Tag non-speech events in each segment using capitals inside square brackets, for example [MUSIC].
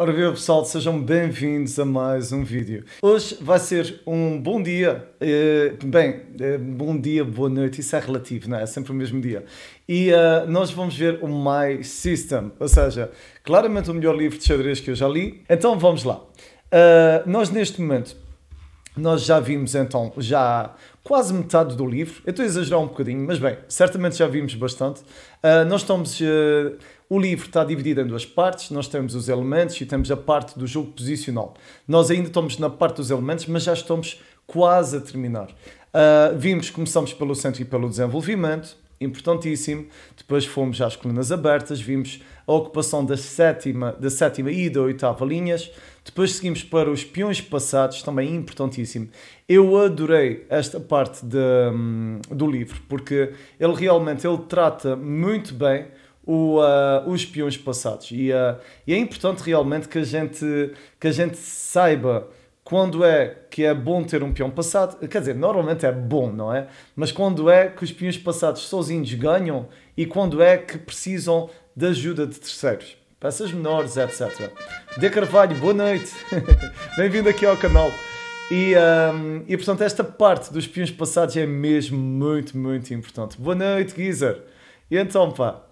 Ora bem pessoal, sejam bem-vindos a mais um vídeo. Hoje vai ser um bom dia, eh, bem, eh, bom dia, boa noite, isso é relativo, não é? É sempre o mesmo dia. E uh, nós vamos ver o My System, ou seja, claramente o melhor livro de xadrez que eu já li. Então vamos lá. Uh, nós neste momento nós já vimos então, já quase metade do livro. Eu estou a exagerar um bocadinho, mas bem, certamente já vimos bastante. Uh, nós estamos. Uh, o livro está dividido em duas partes. Nós temos os elementos e temos a parte do jogo posicional. Nós ainda estamos na parte dos elementos, mas já estamos quase a terminar. Uh, vimos, começamos pelo centro e pelo desenvolvimento, importantíssimo. Depois fomos às colunas abertas, vimos a ocupação da sétima, da sétima e da oitava linhas. Depois seguimos para os peões passados, também importantíssimo. Eu adorei esta parte de, hum, do livro, porque ele realmente ele trata muito bem o, uh, os peões passados. E, uh, e, é importante realmente que a gente, que a gente saiba quando é que é bom ter um peão passado. Quer dizer, normalmente é bom, não é? Mas quando é que os peões passados sozinhos ganham e quando é que precisam da ajuda de terceiros peças menores, etc. De Carvalho, boa noite! [LAUGHS] Bem-vindo aqui ao canal. E, um, e portanto, esta parte dos peões passados é mesmo muito, muito importante. Boa noite, Geezer! E então, pá,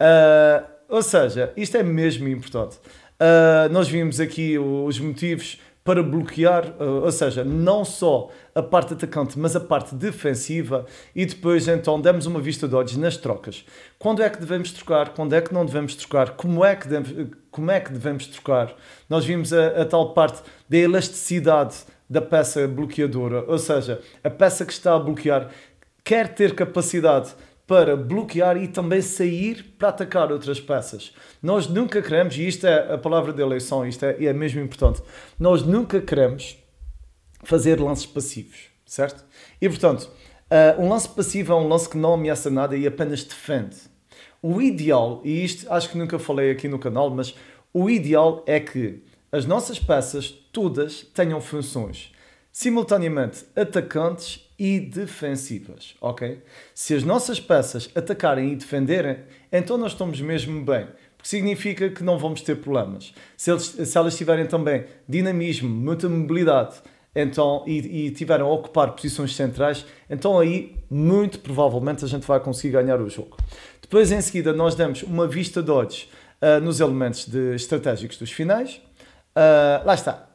uh, ou seja, isto é mesmo importante. Uh, nós vimos aqui os motivos para bloquear, eh, ou seja, não só a parte atacante, mas a parte defensiva, e depois então demos uma vista de olhos nas trocas. Quando é que devemos trocar? Quando é que não devemos trocar? Como é que devemos, como é que devemos trocar? Nós vimos a, a tal parte da elasticidade da peça bloqueadora, ou seja, a peça que está a bloquear quer ter capacidade para bloquear e também sair para atacar outras peças. Nós nunca queremos, e isto é a palavra de eleição, isto é, é mesmo importante, nós nunca queremos fazer lances passivos, certo? E portanto, uh, um lance passivo é um lance que não ameaça nada e apenas defende. O ideal, e isto acho que nunca falei aqui no canal, mas o ideal é que as nossas peças todas tenham funções simultaneamente atacantes e defensivas, ok? Se as nossas peças atacarem e defenderem, então nós estamos mesmo bem, porque significa que não vamos ter problemas. Se, eles, se elas tiverem também dinamismo, muita mobilidade, então, e, e tiveram a ocupar posições centrais, então aí muito provavelmente a gente vai conseguir ganhar o jogo. Depois, em seguida, nós damos uma vista de olhos uh, nos elementos de, estratégicos dos finais. Uh, lá está.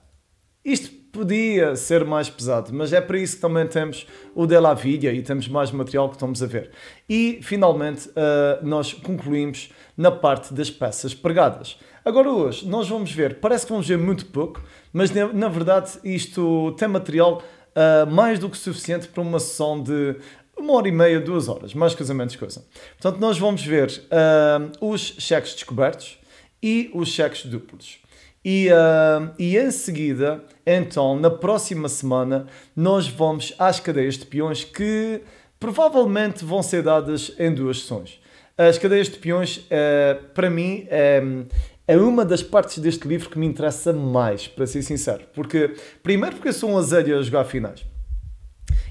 Isto podia ser mais pesado, mas é para isso que também temos o Della Villa e temos mais material que estamos a ver. E finalmente eh, nós concluímos na parte das peças pregadas. Agora hoje nós vamos ver, parece que vamos ver muito pouco, mas na verdade isto tem material eh, mais do que suficiente para uma sessão de uma hora e meia, duas horas, mais menos coisa. Portanto, nós vamos ver eh, os cheques descobertos e os cheques duplos. E, uh, e em seguida, então, na próxima semana, nós vamos às cadeias de peões que provavelmente vão ser dadas em duas sessões. As cadeias de peões, uh, para mim, um, ah, é uma das partes deste livro que me interessa mais, para ser sincero. Porque, primeiro, porque eu sou um azedo a jogar finais.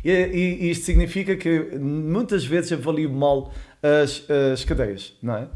E, e, isto significa que muitas vezes avalio mal as, as cadeias, não é?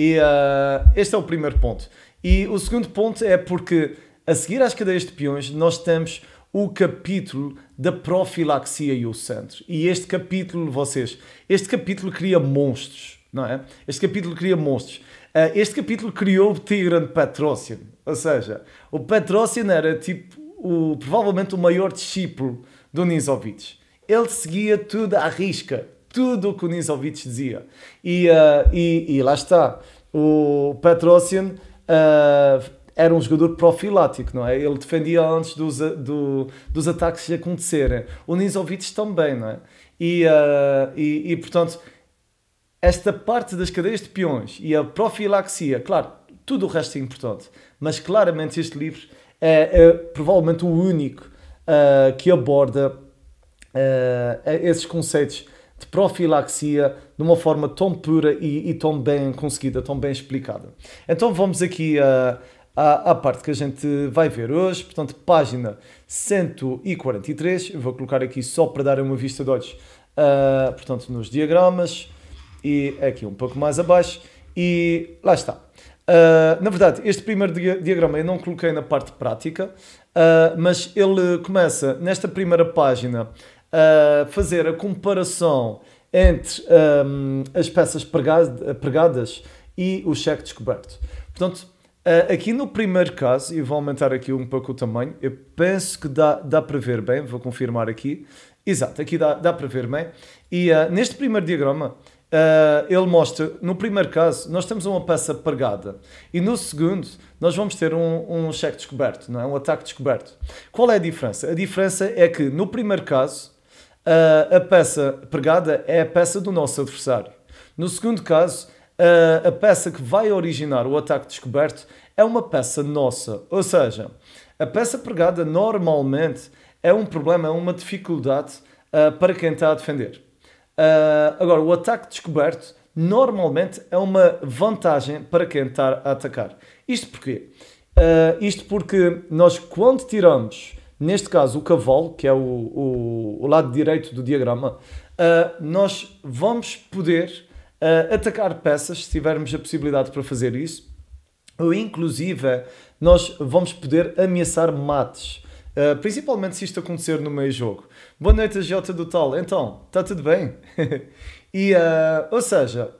E uh, este é o primeiro ponto. E o segundo ponto é porque, a seguir às cadeias de peões, nós temos o capítulo da profilaxia e o santos E este capítulo, vocês, este capítulo cria monstros, não é? Este capítulo cria monstros. Ah, este capítulo criou o Tigran Patrocínio, ou seja, o Patrocínio era tipo o, provavelmente o maior discípulo do Nisovitch. Ele seguia tudo à risca, tudo o que o Nisovitch dizia. E, uh, e, e lá está, o Patrocínio uh, era um jogador profilático, não é? Ele defendia antes dos, do, dos ataques se acontecerem. O Nizovic também, não é? E, uh, e, e, portanto, esta parte das cadeias de peões e a profilaxia, claro, tudo o resto é importante, mas claramente este livro é, é provavelmente o único uh, que aborda uh, esses conceitos de profilaxia de uma forma tão pura e, e tão bem conseguida, tão bem explicada. Então vamos aqui a. Eh, a à, parte que a gente vai ver hoje, portanto, página 143. Eu vou colocar aqui só para dar uma vista de olhos, uh, portanto, nos diagramas e aqui um pouco mais abaixo. E lá está. Uh, na verdade, este primeiro diagrama eu não coloquei na parte prática, uh, mas ele começa nesta primeira página a fazer a comparação entre um, as peças pregadas e o cheque descoberto. Portanto, aqui no primeiro caso, e vou aumentar aqui um pouco o tamanho, eu penso que dá, dá para ver bem, vou confirmar aqui. Exato, aqui dá, dá para ver bem. E uh, neste primeiro diagrama, uh, ele mostra, no primeiro caso, nós temos uma peça pregada e no segundo, nós vamos ter um, um cheque descoberto, não é? um ataque descoberto. Qual é a diferença? A diferença é que no primeiro caso, uh, a peça pregada é a peça do nosso adversário. No segundo caso, uh, a peça que vai originar o ataque descoberto é uma peça nossa. Ou seja, a peça pregada normalmente é um problema, é uma dificuldade uh, para quem está a defender. agora, o ataque descoberto normalmente é uma vantagem para quem está a atacar. Isto porquê? isto porque nós, quando tiramos Neste caso, o cavalo, que é o, o, o lado direito do diagrama, uh, nós vamos poder uh, atacar peças se tivermos a possibilidade para fazer isso. Ou, inclusive, nós vamos poder ameaçar mates. Uh, principalmente se isto acontecer no meio jogo. Boa noite, a Jota do Tal. Então, está tudo bem? [LAUGHS] e, ou seja,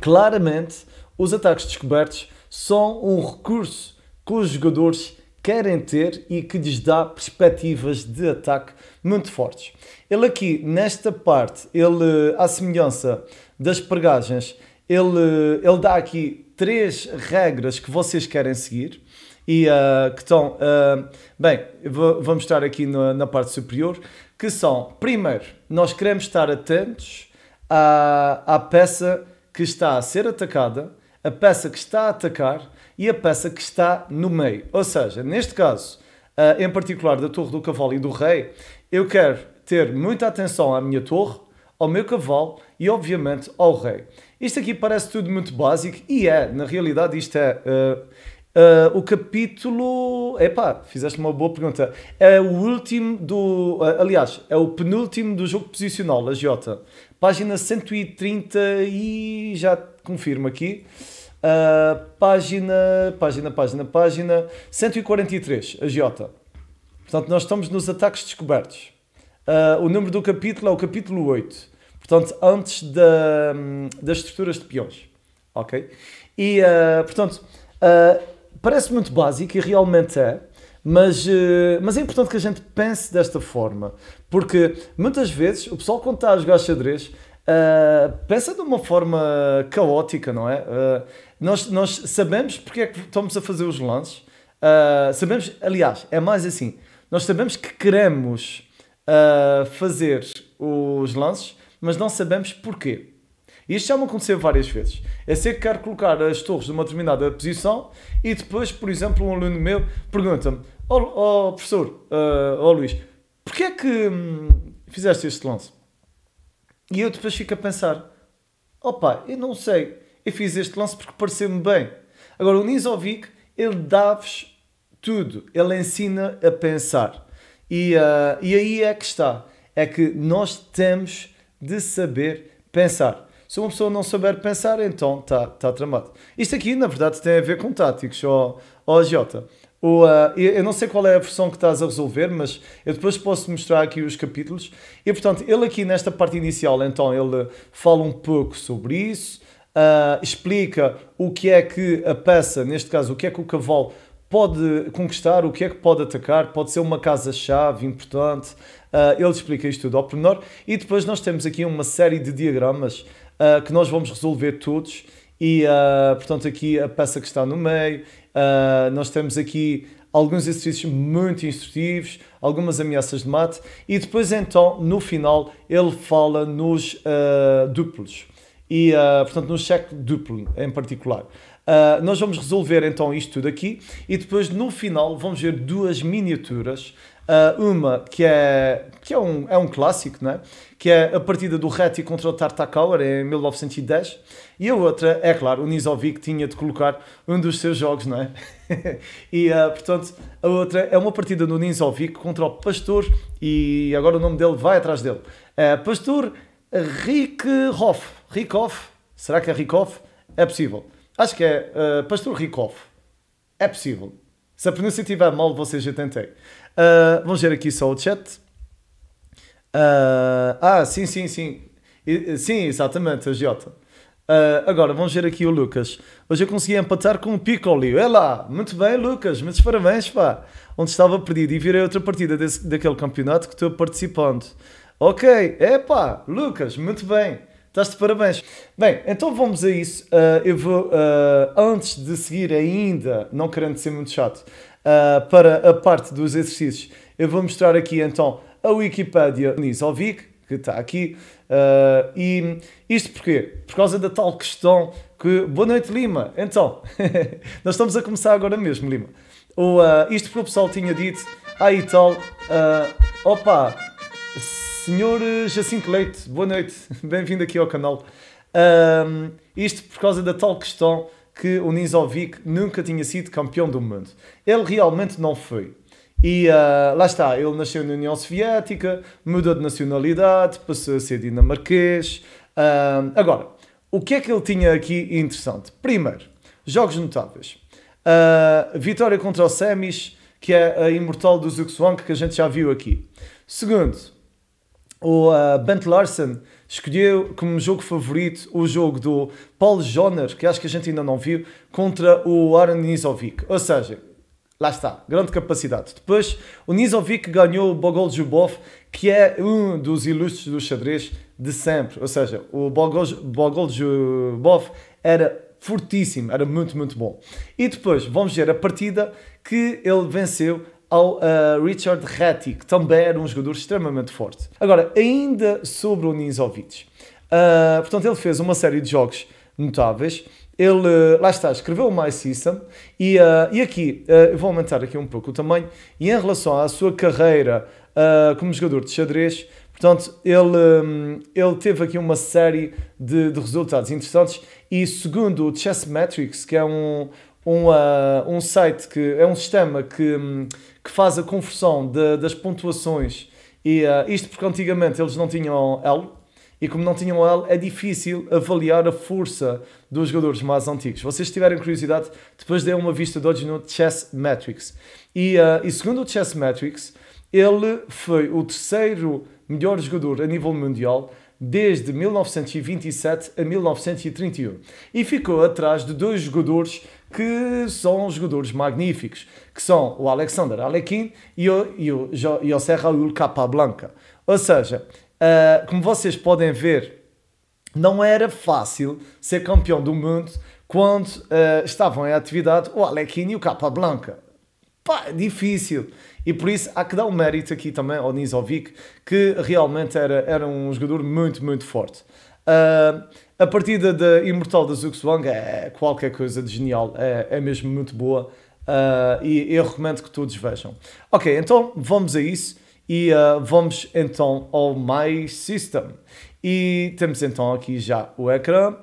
claramente, os ataques descobertos são um recurso que os jogadores querem ter e que lhes dá perspectivas de ataque muito fortes. Ele aqui, nesta parte, ele, à semelhança das pregagens, ele, ele dá aqui três regras que vocês querem seguir e uh, que estão, uh, bem, vou mostrar aqui na, na parte superior, que são, primeiro, nós queremos estar atentos à, à peça que está a ser atacada, a peça que está a atacar e a peça que está no meio. Ou seja, neste caso, ah, em particular da Torre do Cavalo e do Rei, eu quero ter muita atenção à minha torre, ao meu cavalo e, obviamente, ao rei. Isto aqui parece tudo muito básico e é, na realidade, isto é. Uh, uh, o capítulo. Epá, fizeste uma boa pergunta. É o último do. Uh, aliás, é o penúltimo do jogo posicional, a Jota. Página 130 e. já confirmo aqui. Uh, página, página, página, página 143, a Giota. Portanto, nós estamos nos ataques descobertos. Uh, o número do capítulo é o capítulo 8. Portanto, antes da, das estruturas de peões. Ok? E, uh, portanto, parece muito básico e realmente é. Mas, mas é importante que a gente pense desta forma, porque muitas vezes o pessoal, quando está a jogar xadrez, pensa de uma forma caótica, não é? Nós, nós sabemos porque é que estamos a fazer os lances. Uh, sabemos, aliás, é mais assim. Nós sabemos que queremos uh, fazer os lances, mas não sabemos porquê. Isto já me aconteceu várias vezes. É ser que quero colocar as torres numa determinada posição e depois, por exemplo, um aluno meu pergunta-me: Ó oh, oh, professor, uh, oh, Luís, porquê é que hum, fizeste este lance? E eu depois fico a pensar: Opa, eu não sei, eu fiz este lance porque pareceu-me bem. Agora, o Nizovic, ele dá-vos tudo, ele ensina a pensar. E, uh, e aí é que está, é que nós temos de saber pensar. Se uma pessoa não souber pensar, então está tá tramado. Isto aqui, na verdade, tem a ver com táticos, ó, ó Jota. uh, eu não sei qual é a versão que estás a resolver, mas eu depois posso mostrar aqui os capítulos. E portanto, ele aqui nesta parte inicial, então, ele fala um pouco sobre isso, uh, explica o que é que a peça, neste caso, o que é que o cavalo pode conquistar, o que é que pode atacar, pode ser uma casa-chave importante. Uh, ele explica isto tudo ao pormenor. E depois nós temos aqui uma série de diagramas uh, que nós vamos resolver todos. E, uh, portanto, aqui a peça que está no meio, nós temos aqui alguns exercícios muito instrutivos, algumas ameaças de mate. E depois, então, no final, ele fala nos duplos e, uh, portanto, no cheque duplo em particular. Uh, nós vamos resolver então isto tudo aqui e depois no final vamos ver duas miniaturas. Uh, uma que, é, que é, um, é um clássico, não é? que é a partida do Reti contra o Tartakower em 1910, e a outra, é claro, o Nisovic tinha de colocar um dos seus jogos, não é? [LAUGHS] e uh, portanto, a outra é uma partida do Nisovic contra o Pastor, e agora o nome dele vai atrás dele: é Pastor Rick Hoff. Ricoff, será que é Ricoff? É possível. Acho que é uh, Pastor Ricoff. É possível. Se a pronúncia estiver mal, vocês já tentei. Uh, vamos ver aqui só o chat. Uh, ah, sim, sim, sim. I, sim, exatamente, a Giota. Uh, agora, vamos ver aqui o Lucas. Hoje eu consegui empatar com o Piccoli. É lá, muito bem, Lucas, muitos parabéns, pá. Onde estava perdido e virei outra partida desse, daquele campeonato que estou participando. Ok, é pá, Lucas, muito bem. Estás de parabéns. Bem, então vamos a isso. Uh, eu vou, uh, antes de seguir ainda, não querendo ser muito chato, uh, para a parte dos exercícios, eu vou mostrar aqui então a Wikipédia Nisovic, que está aqui. e isto porquê? Por causa da tal questão que... Boa noite, Lima. Então, [LAUGHS] nós estamos a começar agora mesmo, Lima. O, isto que o pessoal tinha dito, aí tal, opa, Senhor eh, Jacinto Leite, boa noite, [LAUGHS] bem-vindo aqui ao canal. Um, isto por causa da tal questão que o Nizovic nunca tinha sido campeão do mundo. Ele realmente não foi. E uh, lá está, ele nasceu na União Soviética, mudou de nacionalidade, passou a ser dinamarquês. agora, o que é que ele tinha aqui interessante? Primeiro, jogos notáveis. Uh, vitória contra o Semis, que é a imortal do Zuxuang, que a gente já viu aqui. Segundo, o uh, Bent Larsen escolheu como jogo favorito o jogo do Paul Joner, que acho que a gente ainda não viu, contra o Aron Nizovic. Ou seja, lá está, grande capacidade. Depois, o Nizovic ganhou o Bogol Jubov, que é um dos ilustres do xadrez de sempre. Ou seja, o Bogol, Bogol era fortíssimo, era muito, muito bom. E depois, vamos ver a partida que ele venceu ao uh, Richard Ratti, que também era um jogador extremamente forte. Agora, ainda sobre o Ninzovic. Uh, portanto, ele fez uma série de jogos notáveis. Ele, eh, lá está, escreveu o My System e, uh, e aqui, eu vou aumentar aqui um pouco o tamanho, e em relação à sua carreira como jogador de xadrez, portanto, ele, hum, ele teve aqui uma série de, de resultados interessantes e segundo o Chess Metrics, que é um, um, um site, que é um sistema que hum, que faz a confusão de, das pontuações. E uh, isto porque antigamente eles não tinham L, e como não tinham L, é difícil avaliar a força dos jogadores mais antigos. vocês tiverem curiosidade, depois dêem uma vista de hoje no Chess Matrix. E, uh, e segundo o Chess Matrix, ele foi o terceiro melhor jogador a nível mundial desde 1927 a 1931 e ficou atrás de dois jogadores que são jogadores magníficos, que são o Alexander Alekhine e o, e o José Raul Capablanca. Ou seja, uh, como vocês podem ver, não era fácil ser campeão do mundo quando uh, estavam em atividade o Alekhine e o Capablanca. Pá, é difícil. E por isso há que dar um mérito aqui também ao Nizovic, que realmente era, era um jogador muito, muito forte. Uh, a partida da Imortal da Zuxuang é qualquer coisa de genial, é, é mesmo muito boa uh, e eu recomendo que todos vejam. Ok, então vamos a isso e uh, vamos então ao My System. E temos então aqui já o ecrã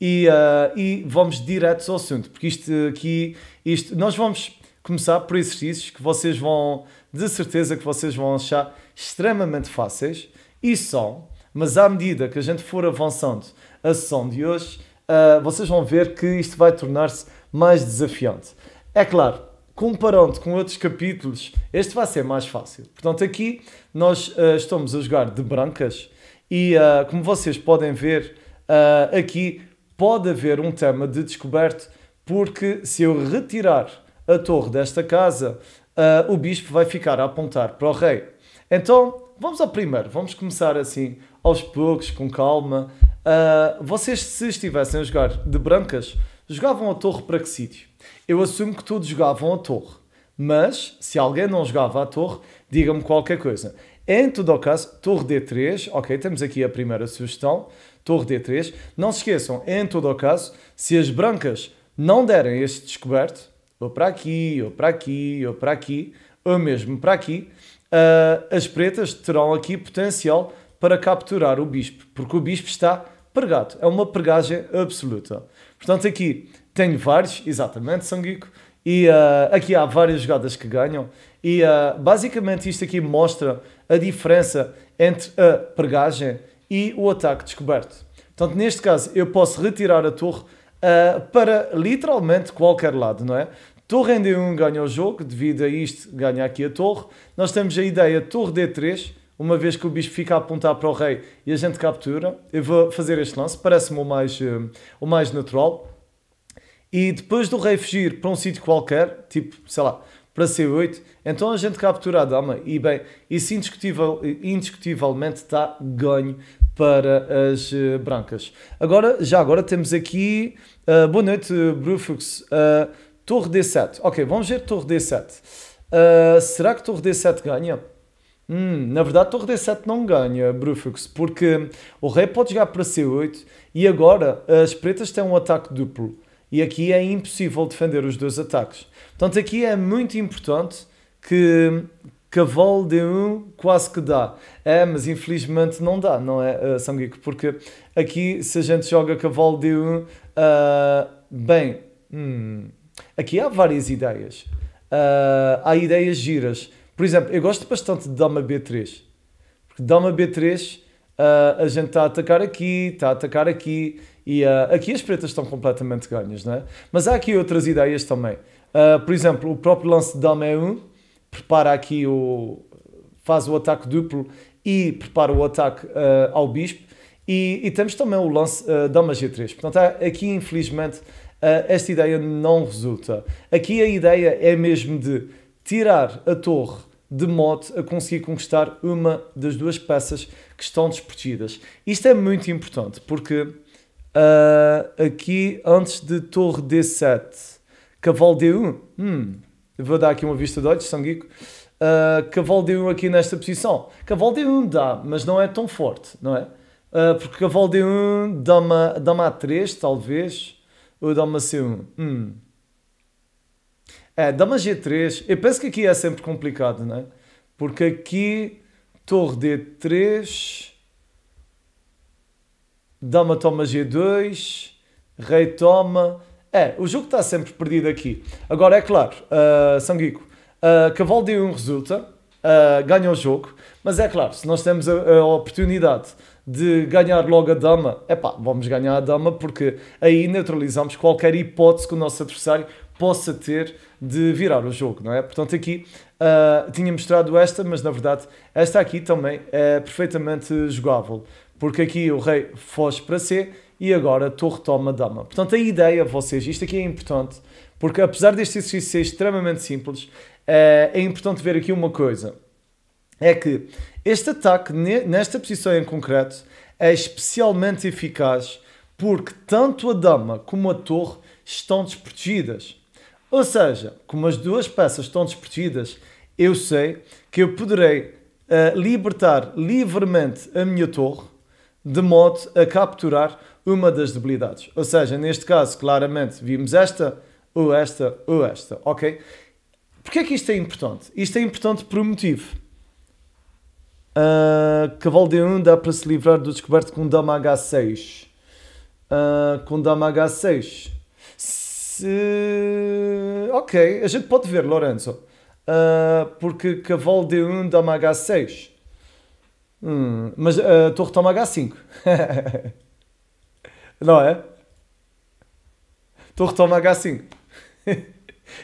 e, uh, e vamos direto ao assunto, porque isto aqui, isto, nós vamos começar por exercícios que vocês vão, de certeza que vocês vão achar extremamente fáceis e só, mas à medida que a gente for avançando a sessão de hoje, uh, vocês vão ver que isto vai tornar-se mais desafiante. É claro, comparando com outros capítulos, este vai ser mais fácil. Portanto, aqui nós uh, estamos a jogar de brancas e, uh, como vocês podem ver, aqui pode haver um tema de descoberto, porque se eu retirar a torre desta casa, o bispo vai ficar a apontar para o rei. Então, vamos ao primeiro, vamos começar assim, aos poucos, com calma, Uh, vocês, se estivessem a jogar de brancas, jogavam a torre para que sítio? Eu assumo que todos jogavam a torre. Mas, se alguém não jogava a torre, diga-me qualquer coisa. Em todo o caso, torre D3, ok, temos aqui a primeira sugestão, torre D3. Não se esqueçam, em todo o caso, se as brancas não derem este descoberto, ou para aqui, ou para aqui, ou para aqui, ou mesmo para aqui, uh, as pretas terão aqui potencial para capturar o bispo, porque o bispo está pregado. É uma pregagem absoluta. Portanto, aqui tenho vários, exatamente, Sanguico. E uh, aqui há várias jogadas que ganham. E uh, basicamente isto aqui mostra a diferença entre a pregagem e o ataque descoberto. Portanto, neste caso, eu posso retirar a torre uh, para literalmente qualquer lado, não é? Torre em D1 ganha o jogo, devido a isto ganha aqui a torre. Nós temos a ideia torre D3, uma vez que o bispo fica a apontar para o rei e a gente captura, eu vou fazer este lance, parece-me o mais, um, eh, o mais natural. E depois do rei fugir para um sítio qualquer, tipo, sei lá, para C8, então a gente captura a dama e, bem, isso indiscutível, indiscutivelmente está ganho para as uh, brancas. Agora, já agora temos aqui. Uh, boa noite, Brufux. Uh, torre D7. Ok, vamos ver Torre D7. será que Torre D7 ganha? Hum, na verdade, torre d7 não ganha, Brufux, porque o rei pode jogar para c8 e agora as pretas têm um ataque duplo. E aqui é impossível defender os dois ataques. Portanto, aqui é muito importante que cavalo d1 quase que dá. É, mas infelizmente não dá, não é, eh, Sanguico? Porque aqui, se a gente joga cavalo d1, uh, eh, bem, hum, aqui há várias ideias. Uh, há ideias giras. Por exemplo, eu gosto bastante de Dama B3. Porque Dama B3 uh, ah, a gente está a atacar aqui, está a atacar aqui. E uh, aqui as pretas estão completamente ganhas, não é? Mas há aqui outras ideias também. Uh, por exemplo, o próprio lance de Dama E1 prepara aqui o. faz o ataque duplo e prepara o ataque ao bispo. E, e, temos também o lance uh, Dama G3. Portanto, aqui infelizmente esta ideia não resulta. Aqui a ideia é mesmo de tirar a torre de modo a conseguir conquistar uma das duas peças que estão desprotegidas. Isto é muito importante porque uh, aqui antes de torre D7, cavalo D1, hum, vou dar aqui uma vista de olhos, sanguico. Uh, ah, cavalo D1 aqui nesta posição. Cavalo D1 dá, mas não é tão forte, não é? Uh, porque cavalo D1, dama, dama A3, talvez, ou dama C1. Hum. É, dama G3, eu penso que aqui é sempre complicado, né? Porque aqui, torre D3, dama toma G2, rei toma... É, o jogo está sempre perdido aqui. Agora, é claro, uh, Sanguico, uh, cavalo D1 resulta, uh, ganha o jogo, mas é claro, se nós temos a, a oportunidade de ganhar logo a dama, é pá, vamos ganhar a dama porque aí neutralizamos qualquer hipótese que o nosso adversário possa ter de virar o jogo, não é? Portanto, aqui uh, tinha mostrado esta, mas na verdade esta aqui também é perfeitamente jogável, porque aqui o rei foge para C e agora a torre toma a dama. Portanto, a ideia, vocês, isto aqui é importante, porque apesar deste exercício ser extremamente simples, é, é importante ver aqui uma coisa, é que este ataque, nesta posição em concreto, é especialmente eficaz porque tanto a dama como a torre estão desprotegidas. Ou seja, como as duas peças estão despertidas, eu sei que eu poderei uh, libertar livremente a minha torre de modo a capturar uma das debilidades. Ou seja, neste caso, claramente, vimos esta, ou esta, ou esta, ok? Porquê é que isto é importante? Isto é importante por um motivo. Uh, ah, cavalo D1 dá para se livrar do descoberto com dama H6. Uh, ah, com dama H6. Se uh, ok, a gente pode ver Lorenzo, uh, porque cavalo D1 dá-me H6, hum, mas a uh, torre toma H5, [LAUGHS] não é? Torre toma H5, [LAUGHS]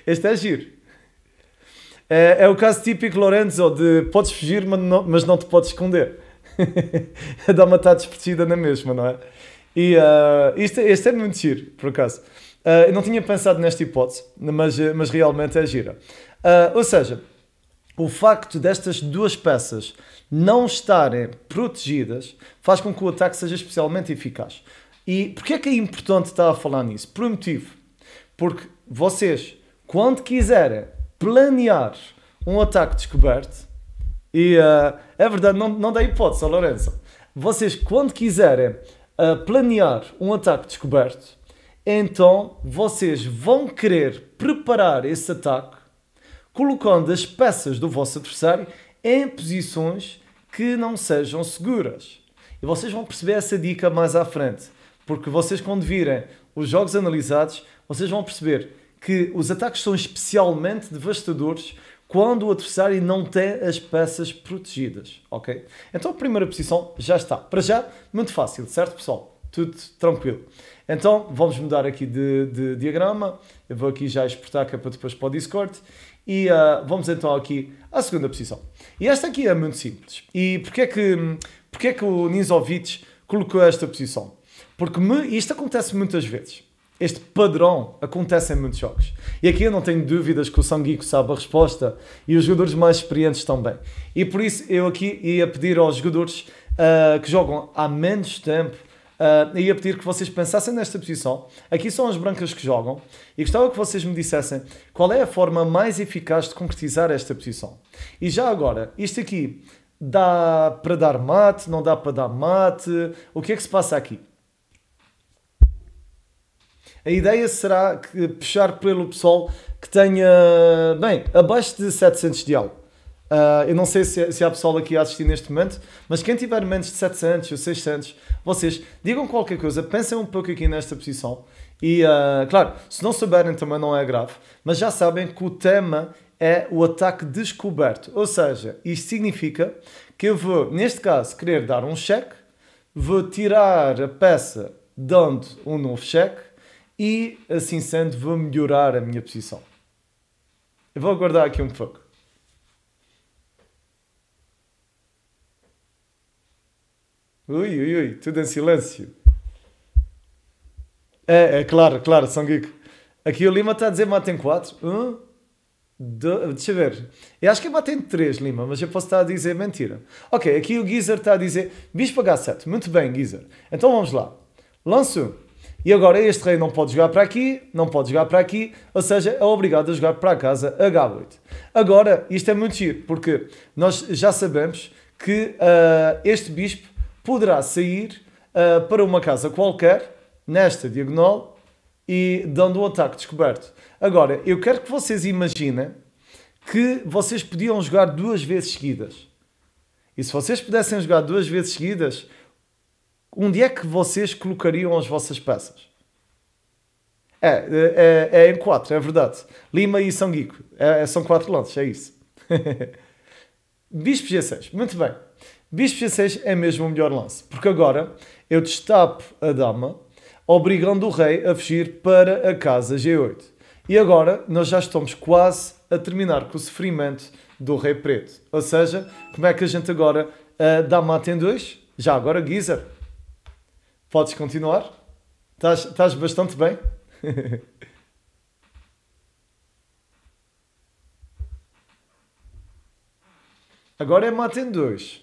este é giro. É, é o caso típico Lorenzo de podes fugir, mas não, mas não te podes esconder. [LAUGHS] a dama está despertida na mesma, não é? E uh, isto, é, este é muito giro, por acaso. Uh, eu não tinha pensado nesta hipótese, mas, ah, mas realmente é gira. Uh, ou seja, o facto destas duas peças não estarem protegidas faz com que o ataque seja especialmente eficaz. E porquê é que é importante estar a falar nisso? Por um motivo. Porque vocês, quando quiserem planear um ataque descoberto, e uh, é verdade, não, não dá hipótese, Lourenço. Vocês, quando quiserem uh, planear um ataque descoberto, então vocês vão querer preparar esse ataque colocando as peças do vosso adversário em posições que não sejam seguras. E vocês vão perceber essa dica mais à frente, porque vocês, quando virem os jogos analisados, vocês vão perceber que os ataques são especialmente devastadores quando o adversário não tem as peças protegidas, ok? Então a primeira posição já está. Para já, muito fácil, certo pessoal? Tudo tranquilo. Então vamos mudar aqui de, de diagrama. Eu vou aqui já exportar é para depois para o Discord. E uh, vamos então aqui à segunda posição. E esta aqui é muito simples. E porquê é que, porquê é que o Ninzovic colocou esta posição? Porque me, isto acontece muitas vezes. Este padrão acontece em muitos jogos. E aqui eu não tenho dúvidas que o Sanguico sabe a resposta e os jogadores mais experientes também. E por isso eu aqui ia pedir aos jogadores uh, que jogam há menos tempo uh, ah, ia pedir que vocês pensassem nesta posição. Aqui são as brancas que jogam e gostava que vocês me dissessem qual é a forma mais eficaz de concretizar esta posição. E já agora, isto aqui dá para dar mate, não dá para dar mate? O que é que se passa aqui? A ideia será que puxar pelo pessoal que tenha, bem, abaixo de 700 de algo. Uh, eu não sei se, se há pessoal aqui a assistir neste momento, mas quem tiver menos de 700 ou 600, vocês digam qualquer coisa, pensem um pouco aqui nesta posição. E, uh, claro, se não souberem também não é grave, mas já sabem que o tema é o ataque descoberto. Ou seja, isto significa que eu vou, neste caso, querer dar um cheque, vou tirar a peça dando um novo cheque e, assim sendo, vou melhorar a minha posição. Eu vou aguardar aqui um pouco. Ui, ui, ui, tudo em silêncio. É, é claro, claro, São Geek. Aqui o Lima está a dizer em 4. Um, deixa eu ver. Eu acho que é em 3, Lima, mas eu posso estar a dizer mentira. Ok, aqui o Geezer está a dizer bispo H7. Muito bem, Geezer. Então vamos lá. Lanço. E agora este rei não pode jogar para aqui, não pode jogar para aqui, ou seja, é obrigado a jogar para a casa H8. Agora, isto é muito giro, porque nós já sabemos que uh, este bispo poderá sair uh, para uma casa qualquer, nesta diagonal, e dando o um ataque descoberto. Agora, eu quero que vocês imaginem que vocês podiam jogar duas vezes seguidas. E se vocês pudessem jogar duas vezes seguidas, onde é que vocês colocariam as vossas peças? É, é, é em quatro, é verdade. Lima e São Guico. É, é são quatro lances, é isso. [LAUGHS] Bispo G6, muito bem. Bispo C6 é mesmo o melhor lance, porque agora eu destapo a dama, obrigando o rei a fugir para a casa G8. E agora nós já estamos quase a terminar com o sofrimento do rei preto. Ou seja, como é que a gente agora dá mata em 2? Já agora, Giza, podes continuar? Estás, estás bastante bem? [LAUGHS] agora é mata em 2.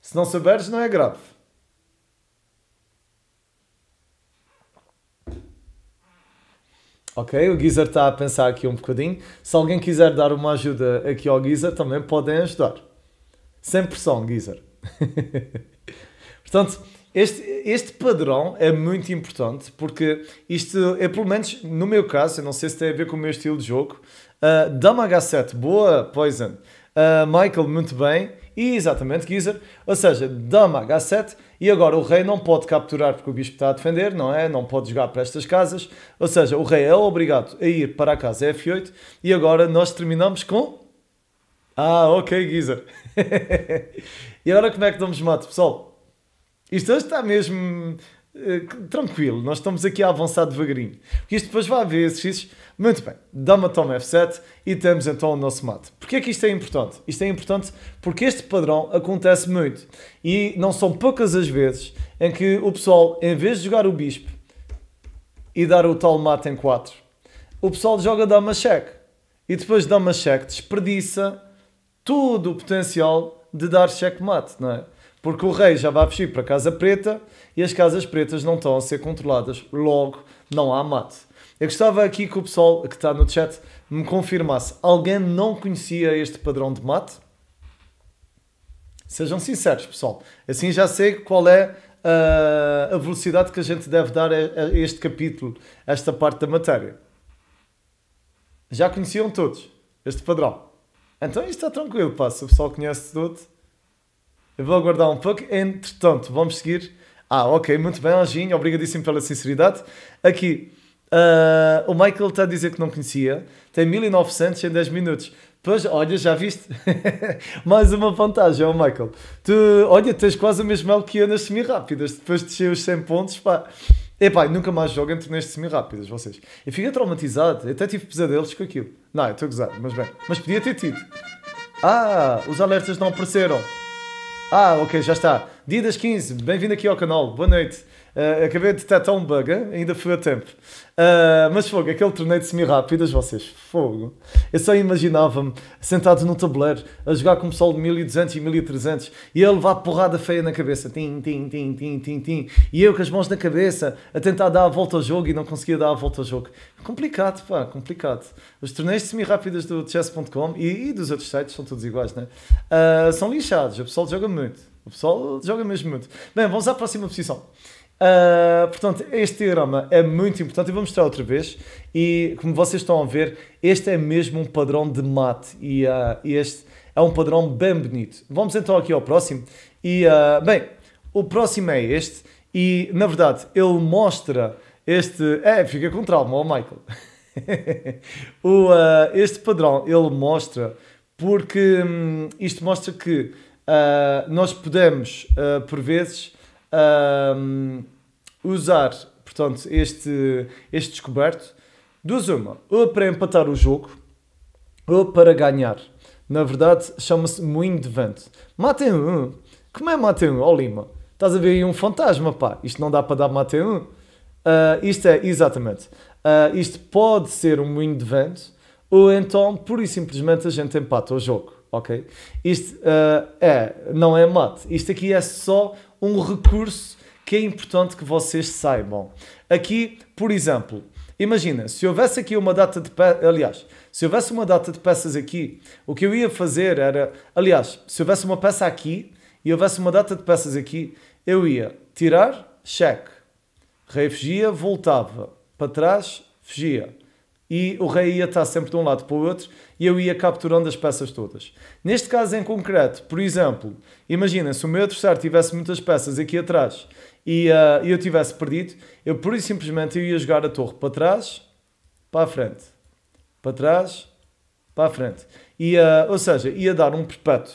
Se não souberes, não é grave. Ok, o Guizar está a pensar aqui um bocadinho. Se alguém quiser dar uma ajuda aqui ao Guizar, também podem ajudar. Sem pressão, Guizar. [LAUGHS] Portanto, este, este padrão é muito importante porque isto é, pelo menos no meu caso, eu não sei se tem a ver com o meu estilo de jogo. Uh, Dama H7, boa, Poison. Uh, Michael, muito bem. Exatamente, Geezer. Ou seja, dama H7 e agora o rei não pode capturar porque o bispo está a defender, não é? Não pode jogar para estas casas. Ou seja, o rei é obrigado a ir para a casa F8 e agora nós terminamos com... Ah, ok, Geezer. [LAUGHS] e agora como é que damos mate, pessoal? Isto hoje está mesmo eh, tranquilo, nós estamos aqui a avançar devagarinho. Porque isto depois vai haver exercícios. Muito bem, dama toma F7 e temos então o nosso mate. Porquê é que isto é importante? Isto é importante porque este padrão acontece muito. E não são poucas as vezes em que o pessoal, em vez de jogar o bispo e dar o tal mate em 4, o pessoal joga dama cheque. E depois dama cheque desperdiça todo o potencial de dar mate, não é? Porque o rei já vai fugir para a Casa Preta e as Casas Pretas não estão a ser controladas. Logo, não há mate. Eu gostava aqui que o pessoal que está no chat me confirmasse. Alguém não conhecia este padrão de mate? Sejam sinceros, pessoal. Assim já sei qual é ah, a velocidade que a gente deve dar a este capítulo, a esta parte da matéria. Já conheciam todos este padrão. Então isto está tranquilo, pá. Se o pessoal conhece tudo, eu vou aguardar um pouco. Entretanto, vamos seguir. Ah, ok, muito bem, Anjinho. Obrigadíssimo pela sinceridade. Aqui, uh, o Michael está a dizer que não conhecia. Tem 1900 em 10 minutos. Pois, olha, já viste? [LAUGHS] Mais uma vantagem, oh Michael. Tu, olha, tens quase o mesmo algo que eu nas semi-rápidas. Depois de descer os 100 pontos, pá. Epá, nunca mais jogo entre nestes semi-rápidas, vocês. Eu fiquei traumatizado, eu até tive pesadelos com aquilo. Não, eu estou a gozar, mas bem. Mas podia ter tido. Ah, os alertas não apareceram. Ah, ok, já está. Dia das 15, bem-vindo aqui ao canal, boa noite. Uh, acabei de detectar um bug, ainda fui a tempo. Uh, mas fogo, aquele torneio de semi-rápidas, vocês, fogo. Eu só imaginava-me sentado num tabuleiro a jogar com o pessoal de 1200 e 1300 e a levar porrada feia na cabeça. Tim, tim, tim, tim, tim, tim. E eu com as mãos na cabeça a tentar dar a volta ao jogo e não conseguia dar a volta ao jogo. Complicado, pá, complicado. Os torneios de semi-rápidas do chess.com e, e, dos outros sites são todos iguais, né? Uh, são lixados, o pessoal joga muito. O pessoal joga mesmo muito. Bem, vamos à próxima posição. Uh, portanto, este diagrama é muito importante e vou mostrar outra vez. E como vocês estão a ver, este é mesmo um padrão de mate e uh, este é um padrão bem bonito. Vamos então aqui ao próximo. E, uh, bem, o próximo é este e, na verdade, ele mostra este... É, fica com trauma, oh Michael. [LAUGHS] o, este padrão, ele mostra porque hum, isto mostra que nós podemos, por vezes um, usar, portanto, este, este descoberto. Duas uma, ou para empatar o jogo, ou para ganhar. Na verdade, chama-se moinho de vento. Matem um. Como é matem um? Ó oh, Lima, estás a ver aí um fantasma, pá. Isto não dá para dar matem um. Uh, isto é, exatamente. Uh, isto pode ser um moinho de vento, ou então, pura e simplesmente, a gente empata o jogo, ok? Isto uh, é, não é mate. Isto aqui é só um recurso que é importante que vocês saibam. Aqui, por exemplo, imagina, se houvesse aqui uma data de peças, aliás, se houvesse uma data de peças aqui, o que eu ia fazer era, aliás, se houvesse uma peça aqui e houvesse uma data de peças aqui, eu ia tirar, cheque, refugia, voltava, para trás, fugia e o rei ia estar sempre de um lado para o outro e eu ia capturando as peças todas. Neste caso em concreto, por exemplo, imagina se o meu adversário tivesse muitas peças aqui atrás e uh, eu tivesse perdido, eu pura e simplesmente eu ia jogar a torre para trás, para a frente, para trás, para a frente. E, uh, ou seja, ia dar um perpétuo.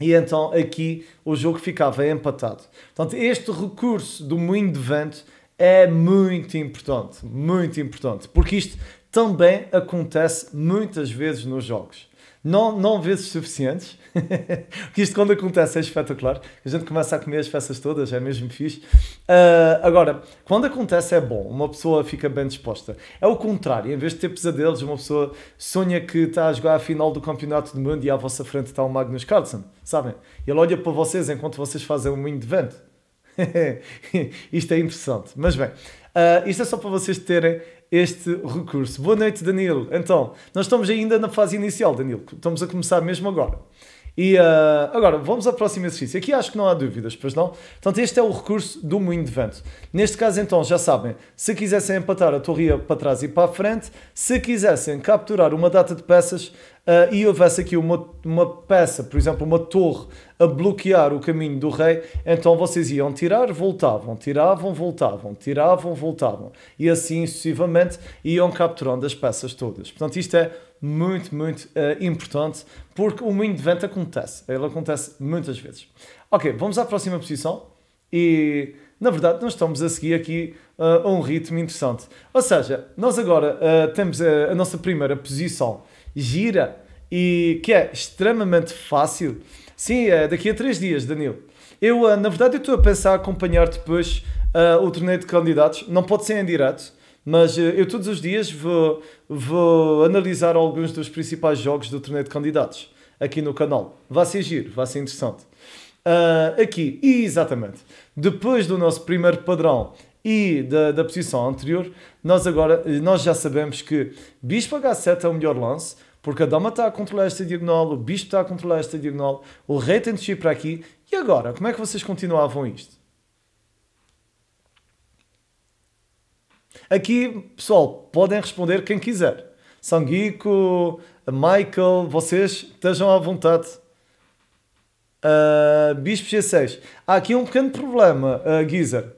E então aqui o jogo ficava empatado. Portanto, este recurso do moinho de vento é muito importante, muito importante, porque isto também acontece muitas vezes nos jogos. Não, não vezes suficientes, [LAUGHS] porque isto quando acontece é espetacular, a gente começa a comer as peças todas, é mesmo fixe. Uh, agora, quando acontece é bom, uma pessoa fica bem disposta. É o contrário, em vez de ter pesadelos, uma pessoa sonha que está a jogar a final do Campeonato do Mundo e à vossa frente está o Magnus Carlsen, sabem? Ele olha para vocês enquanto vocês fazem um moinho de vento [LAUGHS] isto é interessante. Mas bem, uh, isto é só para vocês terem este recurso. Boa noite, Danilo. Então, nós estamos ainda na fase inicial, Danilo. Estamos a começar mesmo agora. E uh, agora, vamos ao próximo exercício. Aqui acho que não há dúvidas, pois não? Portanto, este é o recurso do moinho de vento. Neste caso, então, já sabem, se quisessem empatar, a torre para trás e para a frente. Se quisessem capturar uma data de peças uh, e houvesse aqui uma, uma peça, por exemplo, uma torre, a bloquear o caminho do rei, então vocês iam tirar, voltavam, tiravam, voltavam, tiravam, voltavam. E assim sucessivamente iam capturando as peças todas. Portanto, isto é muito, muito uh, importante, porque o moinho de vento acontece. Ele acontece muitas vezes. Ok, vamos à próxima posição. E, na verdade, nós estamos a seguir aqui uh, um ritmo interessante. Ou seja, nós agora uh, temos a, a, nossa primeira posição gira, e que é extremamente fácil. Sim, é daqui a três dias, Danilo. Eu, na verdade, eu estou a pensar acompanhar depois o torneio de candidatos. Não pode ser em direto mas eh, eu todos os dias vou, vou analisar alguns dos principais jogos do torneio de candidatos aqui no canal. Vai ser giro, vai ser interessante. Uh, aqui, e exatamente, depois do nosso primeiro padrão e da, da posição anterior, nós agora eh, nós já sabemos que Bispo H7 é o melhor lance, porque a dama está a controlar esta diagonal, o bispo está a controlar esta diagonal, o rei tem de ir para aqui. E agora, como é que vocês continuavam isto? Aqui, pessoal, podem responder quem quiser. Sanguico, Michael, vocês estejam à vontade. Uh, bispo G6. Há aqui um pequeno problema, uh,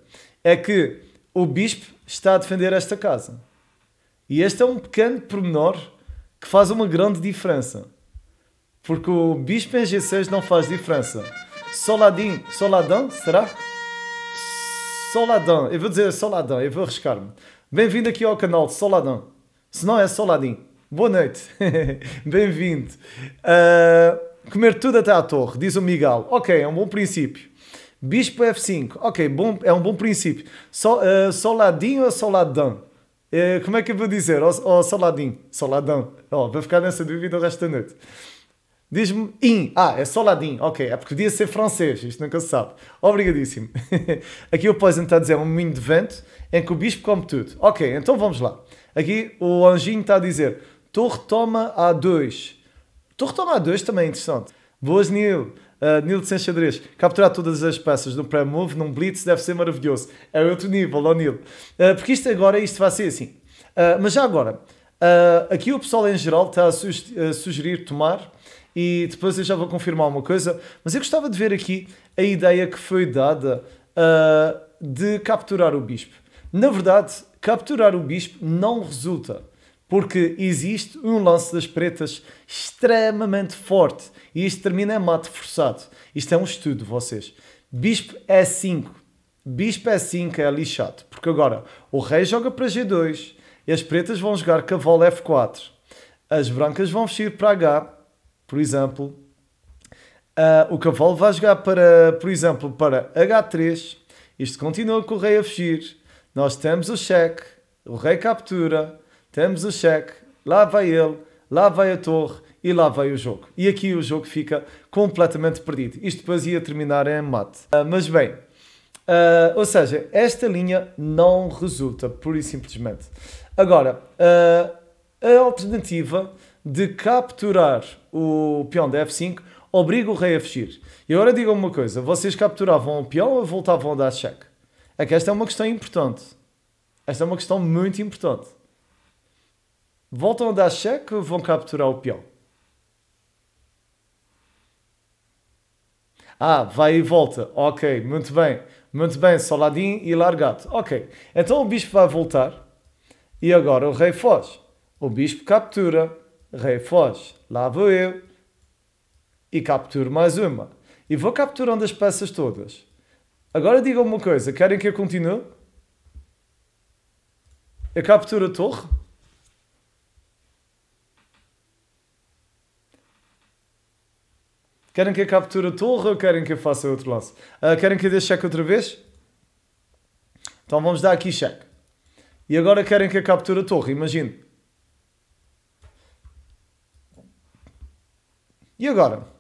É que o bispo está a defender esta casa. E este é um pequeno pormenor que faz uma grande diferença. Porque o bispo em G6 não faz diferença. Soladim, soladão, será? Soladão. eu vou dizer soladão. eu vou arriscar-me. Bem-vindo aqui ao canal Soladão. Se não é Soladim. Boa noite. [LAUGHS] Bem-vindo. Uh, comer tudo até à torre, diz o Miguel. Ok, é um bom princípio. Bispo F5. Ok, bom, é um bom princípio. So, uh, soladinho ou Soladão? Uh, como é que eu vou dizer? Ou oh, Soladinho? Soladão. Oh, vai ficar nessa dúvida o resto da noite. Diz-me in. Ah, é só ladim. Ok, é porque podia ser francês, isto nunca se sabe. Obrigadíssimo. [LAUGHS] Aqui o Poison está a dizer é um moinho de vento em que o bispo come tudo. Ok, então vamos lá. Aqui o anjinho está a dizer Torre Toma A2. Torre Toma A2 também é interessante. Boas, Neil. Uh, Neil de Sem Xadrez. Capturar todas as peças no pré-move num blitz deve ser maravilhoso. É outro nível, ó oh, Neil. Uh, porque isto agora, isto vai ser assim. Uh, mas já agora, aqui o pessoal em geral está a, sugerir tomar e depois eu já vou confirmar uma coisa, mas eu gostava de ver aqui a ideia que foi dada uh, de capturar o bispo. Na verdade, capturar o bispo não resulta, porque existe um lance das pretas extremamente forte e isto termina em mate forçado. Isto é um estudo, vocês. Bispo é 5 Bispo é 5 é lixado, porque agora o rei joga para G2 e as pretas vão jogar cavalo F4. As brancas vão vestir para H por exemplo, uh, o cavalo vai jogar para, por exemplo, para H3. Isto continua com o rei a fugir. Nós temos o cheque, o rei captura, temos o cheque, lá vai ele, lá vai a torre e lá vai o jogo. E aqui o jogo fica completamente perdido. Isto depois ia terminar em mate. Uh, mas bem, uh, ou seja, esta linha não resulta, pura e simplesmente. Agora, a alternativa de capturar o peão da F5 obriga o rei a fugir. E agora digam-me uma coisa: vocês capturavam o peão ou voltavam a dar cheque? É que esta é uma questão importante. Esta é uma questão muito importante. Voltam a dar cheque ou vão capturar o peão? Ah, vai e volta. Ok, muito bem. Muito bem, soladinho e largado. Ok, então o bispo vai voltar e agora o rei foge. O bispo captura rei foge, lá vou eu e capturo mais uma. E vou capturando as peças todas. Agora digam uma coisa, querem que eu continue? Eu capturo a torre? Querem que eu capture a torre ou querem que eu faça outro lance? Uh, querem que eu dê cheque outra vez? Então vamos dar aqui cheque. E agora querem que eu capture a torre, imagino. E agora?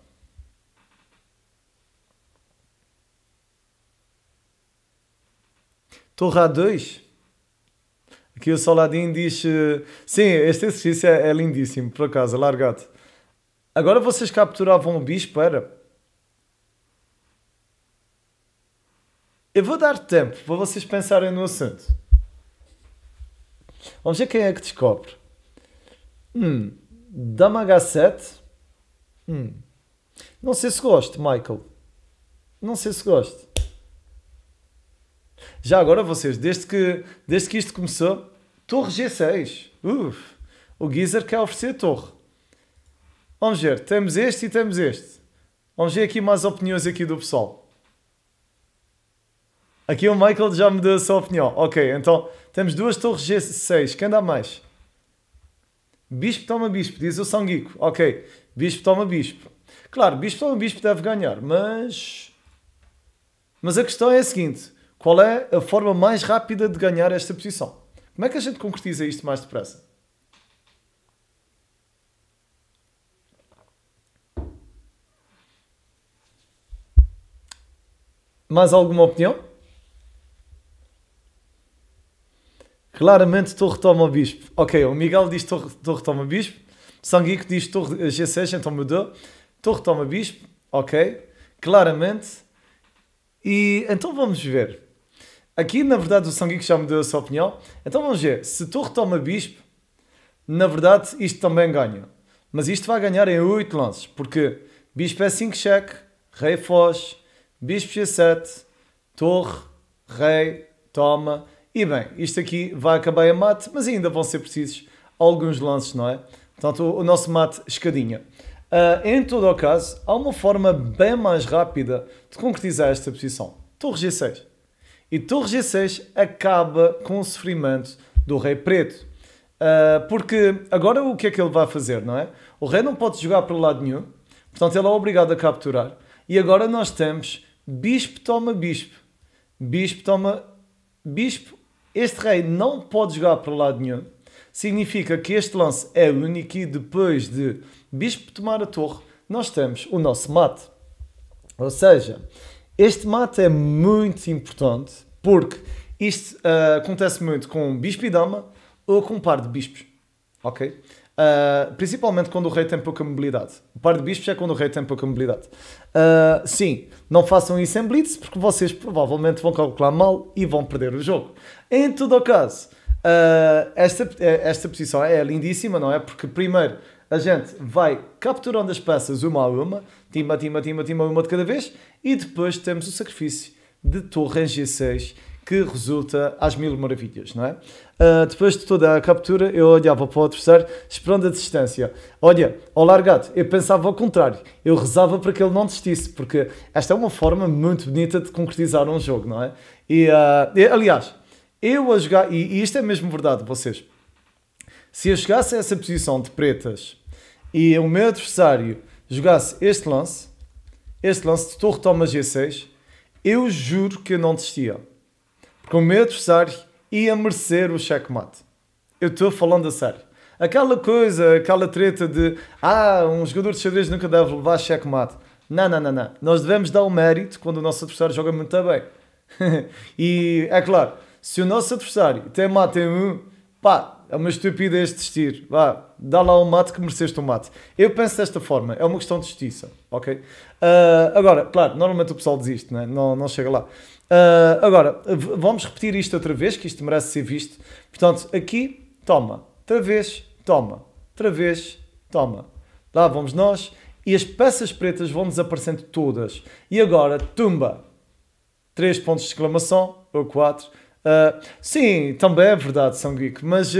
a 2. Aqui o soladinho diz. Eh, sim, este exercício é, é lindíssimo, por acaso, largado. Agora vocês capturavam o bicho para. Eu vou dar tempo para vocês pensarem no assunto. Vamos ver quem é que descobre. Hum, dama H7. Hum. Não sei se gosto, Michael. Não sei se gosto. Já agora vocês, desde que, desde que isto começou, torre G6. Uf, o Geezer quer oferecer a torre. Vamos ver, temos este e temos este. Vamos ver aqui mais opiniões aqui do pessoal. Aqui o Michael já me deu a sua opinião. Ok, então temos duas torres G6. Quem dá mais? Bispo toma bispo, diz o São Guico Ok, bispo toma bispo. Claro, bispo toma bispo deve ganhar, mas. Mas a questão é a seguinte: qual é a forma mais rápida de ganhar esta posição? Como é que a gente concretiza isto mais depressa? Mais alguma opinião? Claramente Torre toma bispo. Ok, o Miguel diz Torre, torre toma bispo. Sanguico diz torre eh, G6, então mudou. Torre toma bispo, ok. Claramente. E então vamos ver. Aqui, na verdade, o Sanguico já mudou a sua opinião. Então vamos ver. Se torre toma bispo, na verdade, isto também ganha. Mas isto vai ganhar em 8 lances, porque bispo é 5 cheque, rei foge, bispo G7, torre, rei, toma. E bem, isto aqui vai acabar em mate, mas ainda vão ser precisos alguns lances, não é? Portanto, o, o nosso mate escadinha. Uh, em todo o caso, há uma forma bem mais rápida de concretizar esta posição. Torre G6. E Torre G6 acaba com o sofrimento do rei preto. Uh, porque agora o que é que ele vai fazer, não é? O rei não pode jogar para lado nenhum, portanto ele é obrigado a capturar. E agora nós temos bispo toma bispo. Bispo toma bispo. Este rei não pode jogar para lado nenhum significa que este lance é único e depois de Bispo tomar a torre, nós temos o nosso mate. Ou seja, este mate é muito importante porque isto uh, acontece muito com bispo e dama ou com um par de bispos, ok? Uh, principalmente quando o rei tem pouca mobilidade. O par de bispos é quando o rei tem pouca mobilidade. Uh, sim, não façam isso em blitz porque vocês provavelmente vão calcular mal e vão perder o jogo. Em todo o caso, ah, esta, eh, esta posição é lindíssima, não é? Porque primeiro a gente vai capturando as peças uma a uma, timba, timba, timba, timba, uma de cada vez, e depois temos o sacrifício de torre em G6, que resulta às mil maravilhas, não é? Uh, depois de toda a captura, eu olhava para o adversário, esperando a distância. Olha, ao largado, eu pensava ao contrário. Eu rezava para que ele não desistisse, porque esta é uma forma muito bonita de concretizar um jogo, não é? E, uh, aliás, eu a jogar, e, e isto é mesmo verdade, vocês, se eu chegasse a essa posição de pretas e o meu adversário jogasse este lance, este lance de torre toma G6, eu juro que eu não desistia. Porque o meu adversário ia merecer o checkmate. Eu estou falando a sério. Aquela coisa, aquela treta de ah, um jogador de xadrez nunca deve levar checkmate. Não, não, não, não. Nós devemos dar o mérito quando o nosso adversário joga muito bem. [LAUGHS] e é claro, se o nosso adversário tem mate em um, pá, é uma estupidez desistir. Vá, dá lá um mate que mereceste um mate. Eu penso desta forma, é uma questão de justiça, ok? Uh, agora, claro, normalmente o pessoal desiste, né? não, não chega lá. Uh, agora, vamos repetir isto outra vez, que isto merece ser visto. Portanto, aqui, toma, outra vez, toma, outra vez, toma. Lá vamos nós e as peças pretas vão desaparecendo todas. E agora, tumba! Três pontos de exclamação, ou quatro Uh, sim, também é verdade, São Geek, mas uh,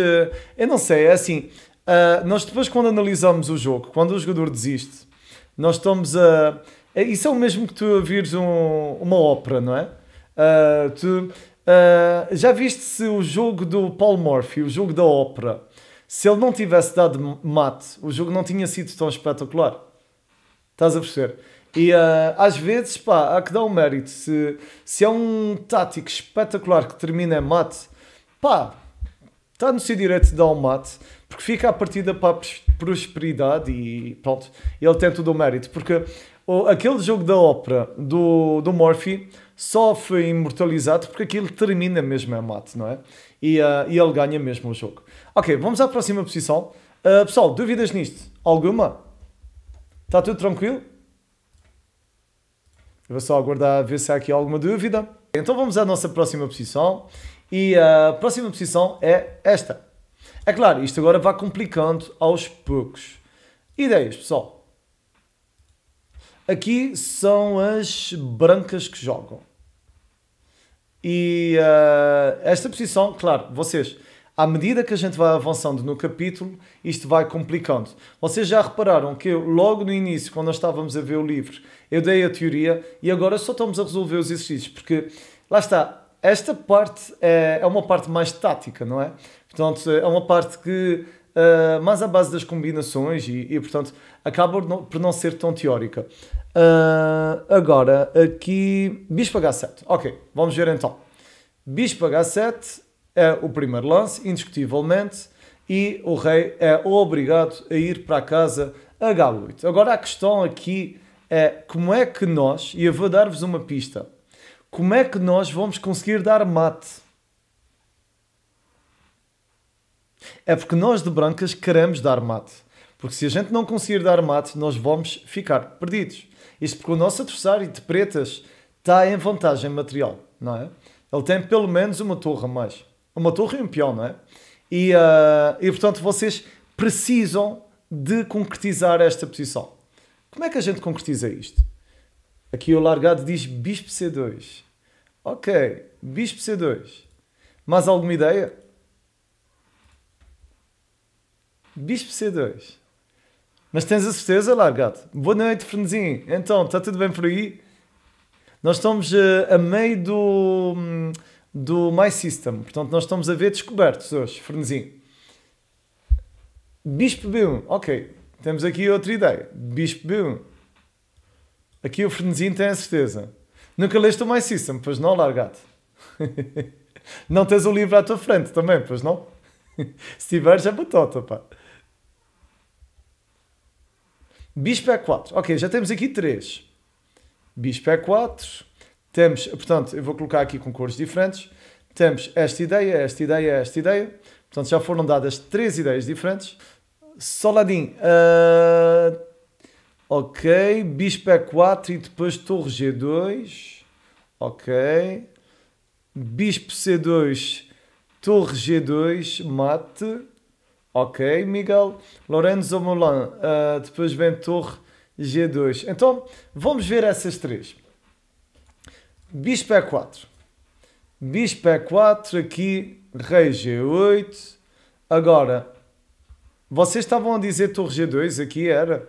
eu não sei, é assim, uh, nós depois quando analisamos o jogo, quando o jogador desiste, nós estamos a... É, isso é o mesmo que tu vires um, uma ópera, não é? tu, já viste se o jogo do Paul Murphy, o jogo da ópera, se ele não tivesse dado mate, o jogo não tinha sido tão espetacular. Estás a perceber? E uh, às vezes, pá, há que dar um mérito. Se, se é um tático espetacular que termina em mate, pá, está no seu direito de dar um mate, porque fica a partida para a prosperidade e pronto, ele tem todo o mérito. Porque o, aquele jogo da ópera do, do Morphy só foi imortalizado porque aquilo termina mesmo em mate, não é? E, uh, e ele ganha mesmo o jogo. Ok, vamos à próxima posição. Uh, pessoal, dúvidas nisto? Alguma? Está tudo tranquilo? Eu vou só aguardar ver se há aqui alguma dúvida. Então vamos à nossa próxima posição. E a próxima posição é esta. É claro, isto agora vai complicando aos poucos. Ideias, pessoal. Aqui são as brancas que jogam. E uh, esta posição, claro, vocês à medida que a gente vai avançando no capítulo, isto vai complicando. Vocês já repararam que eu, logo no início, quando nós estávamos a ver o livro, eu dei a teoria e agora só estamos a resolver os exercícios, porque lá está, esta parte é, é uma parte mais tática, não é? Portanto, é uma parte que uh, mais à base das combinações e, e portanto, acaba por não, ser tão teórica. Uh, agora, aqui, bispo H7. Ok, vamos ver então. Bispo H7 é o primeiro lance, indiscutivelmente, e o Rei é obrigado a ir para a casa H8. Agora a questão aqui é como é que nós, e eu vou dar-vos uma pista, como é que nós vamos conseguir dar mate? É porque nós de brancas queremos dar mate. Porque se a gente não conseguir dar mate, nós vamos ficar perdidos. Isto porque o nosso adversário de pretas está em vantagem material, não é? Ele tem pelo menos uma torre a mais uma torre e um peão, não é? E, uh, e portanto vocês precisam de concretizar esta posição. Como é que a gente concretiza isto? Aqui o largado diz bispo C2. Ok, bispo C2. Mais alguma ideia? Bispo C2. Mas tens a certeza, largado? Boa noite, Frenzinho. Então, está tudo bem por aí? Nós estamos uh, a meio do. Um, do My System. Portanto, nós estamos a ver descobertos hoje, Fornezinho. Bispo B1, ok. Temos aqui outra ideia. Bispo B1. Aqui o Fornezinho tem a certeza. Nunca leste o My System, pois não, largado. [LAUGHS] não tens o livro à tua frente também, pois não? [LAUGHS] Se tiveres, é batota, pá. Bispo E4. É ok, já temos aqui 3. Bispo E4. É temos, portanto, eu vou colocar aqui com cores diferentes. Temos esta ideia, esta ideia, esta ideia. Portanto, já foram dadas três ideias diferentes. soladinho Uh, ah, ok. Bispo E4 é e depois Torre G2. Ok. Bispo C2, Torre G2, mate. Ok, Miguel. Lorenzo Moulin, Uh, ah, depois vem Torre G2. Então, vamos ver essas três. Bispo E4. É Bispo E4, é aqui, Rei G8. Agora, vocês estavam a dizer Torre G2, aqui era?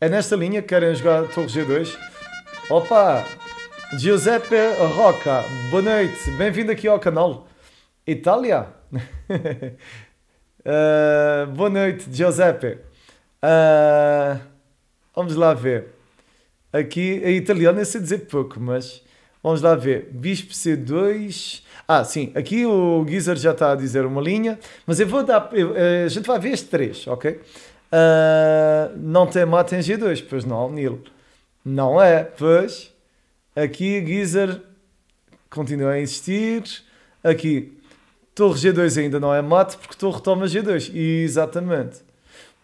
É nesta linha que querem jogar Torre G2? Opa! Giuseppe Roca, boa noite, bem-vindo aqui ao canal. Itália? uh, [LAUGHS] boa noite, Giuseppe. Uh, vamos lá ver. Aqui a italiana eu sei dizer pouco, mas vamos lá ver. Bispo C2. Ah, sim, aqui o Gizer já está a dizer uma linha, mas eu vou dar. Eu, eh, a gente vai ver as três, ok? Uh, não tem Mate em G2, pois não, Nilo. Não é, pois. Aqui Gizer continua a insistir. Aqui, torre G2 ainda não é mate, porque torre toma G2. Exatamente.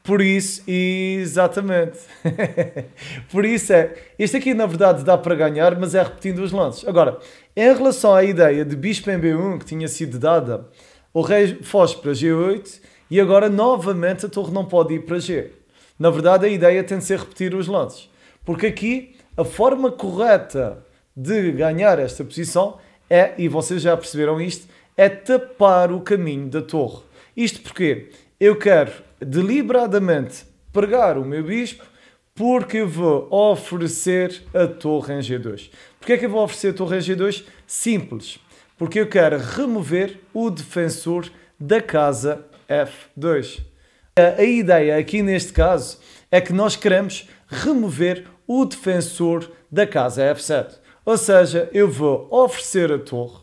Por isso, exatamente. [LAUGHS] Por isso é, este aqui na verdade dá para ganhar, mas é repetindo os lances. Agora, em relação à ideia de bispo em B1 que tinha sido dada, o rei foge para G8 e agora novamente a torre não pode ir para G. Na verdade, a ideia tem de ser repetir os lances. Porque aqui a forma correta de ganhar esta posição é, e vocês já perceberam isto, é tapar o caminho da torre. Isto porque eu quero deliberadamente pregar o meu bispo porque eu vou oferecer a Torre em G2. Porquê é que eu vou oferecer a Torre em G2? Simples. Porque eu quero remover o defensor da casa F2. A, a ideia aqui neste caso é que nós queremos remover o defensor da casa F7. Ou seja, eu vou oferecer a torre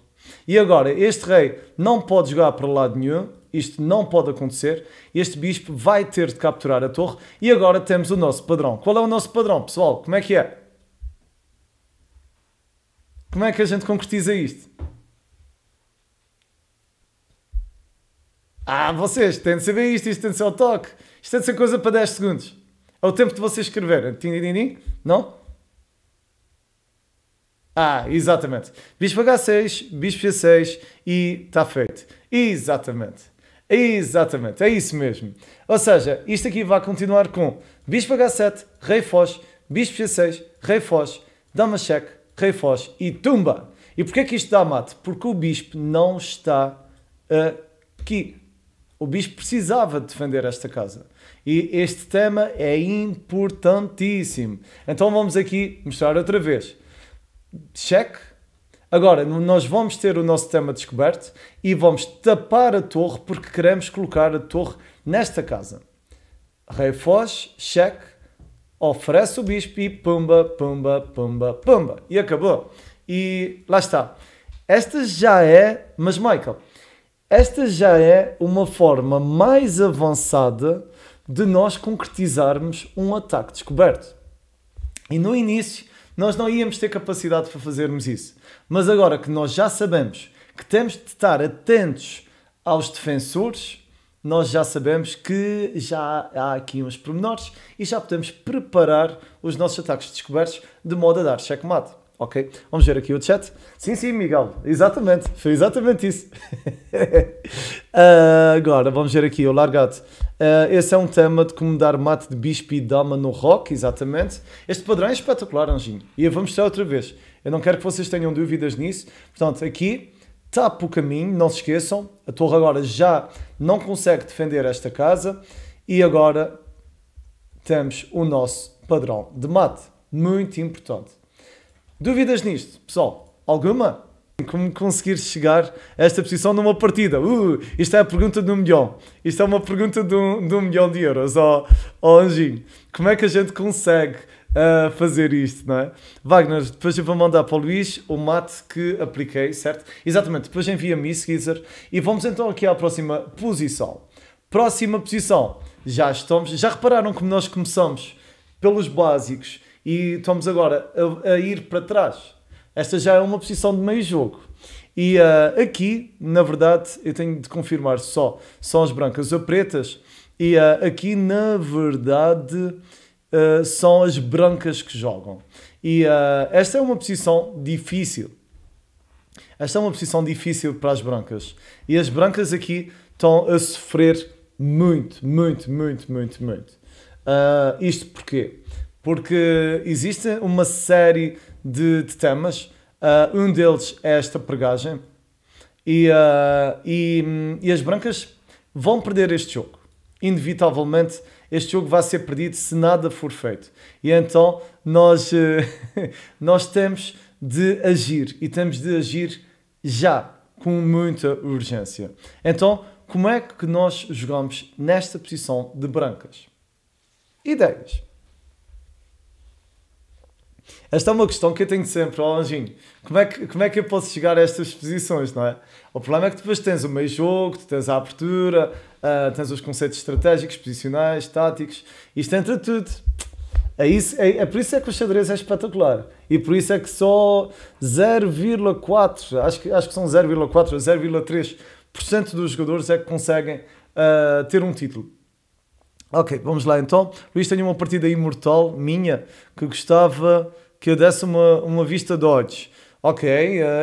e agora este rei não pode jogar para lado nenhum, isto não pode acontecer. Este bispo vai ter de capturar a torre. E agora temos o nosso padrão. Qual é o nosso padrão, pessoal? Como é que é? Como é que a gente concretiza isto? Ah, vocês têm de saber isto, isto tem de ser o toque. Isto tem de ser coisa para 10 segundos. É o tempo de vocês escreverem. Não? Ah, exatamente. Bispo H6, Bispo G6 e está feito. Exatamente. Exatamente, é isso mesmo. Ou seja, isto aqui vai continuar com Bispo H7, Rei Foz, Bispo G6, Rei Foz, Dama Cheque, Rei Foz e Tumba. E porquê que isto dá mate? Porque o Bispo não está aqui. O Bispo precisava defender esta casa. E este tema é importantíssimo. Então vamos aqui mostrar outra vez. Cheque, Agora, nós vamos ter o nosso tema descoberto e vamos tapar a torre porque queremos colocar a torre nesta casa. Rei foge, cheque, oferece o bispo e pumba, pumba, pumba, pumba. E acabou. E lá está. Esta já é, mas Michael, esta já é uma forma mais avançada de nós concretizarmos um ataque descoberto. E no início, nós não íamos ter capacidade para fazermos isso. Mas agora que nós já sabemos que temos de estar atentos aos defensores, nós já sabemos que já há aqui uns pormenores e já podemos preparar os nossos ataques descobertos de modo a dar checkmate. Ok? Vamos ver aqui o chat. Sim, sim, Miguel. Exatamente. Foi exatamente isso. uh, [LAUGHS] agora, vamos ver aqui o largado. Uh, esse é um tema de como dar mate de bispo e dama no rock, exatamente. Este padrão é espetacular, Anjinho. E vamos mostrar outra vez. Eu não quero que vocês tenham dúvidas nisso. Portanto, aqui tapa o caminho, não se esqueçam. A torre agora já não consegue defender esta casa. E agora temos o nosso padrão de mate. Muito importante. Dúvidas nisto, pessoal? Alguma? Como conseguir chegar a esta posição numa partida? Uh, isto é a pergunta de um milhão. Isto é uma pergunta de um, de um milhão de euros. Ó oh, oh, Anjinho, como é que a gente consegue uh, fazer isto, não é? Wagner, depois eu vou mandar para o Luís o mate que apliquei, certo? Exatamente, depois envia-me isso, Geezer. E vamos então aqui à próxima posição. Próxima posição. Já estamos. Já repararam como nós começamos pelos básicos e estamos agora a, a ir para trás? Esta já é uma posição de meio jogo. E uh, aqui, na verdade, eu tenho de confirmar só, são as brancas ou pretas. E uh, aqui, na verdade, uh, são as brancas que jogam. E esta é uma posição difícil. Esta é uma posição difícil para as brancas. E as brancas aqui estão a sofrer muito, muito, muito, muito, muito. isto porquê? Porque existe uma série de, de temas. Uh, um deles é esta pregagem. E, uh, e, hum, e, as brancas vão perder este jogo. Inevitavelmente, este jogo vai ser perdido se nada for feito. E então nós, uh, [LAUGHS] nós temos de agir e temos de agir já, com muita urgência. Então, como é que nós jogamos nesta posição de brancas? Ideias. Esta é uma questão que eu tenho sempre, ó Anjinho, como é, que, como é que eu posso chegar a estas posições, não é? O problema é que depois tens o meio jogo, tens a abertura, uh, tens os conceitos estratégicos, posicionais, táticos, isto entra tudo. É, isso, é, é por isso é que o xadrez é espetacular. E por isso é que só 0,4, acho que, acho que são 0,4 ou 0,3% dos jogadores é que conseguem uh, ter um título. Ok, vamos lá então. Luís, tenho uma partida imortal minha que gostava que eu desse uma, uma vista de olhos. Ok,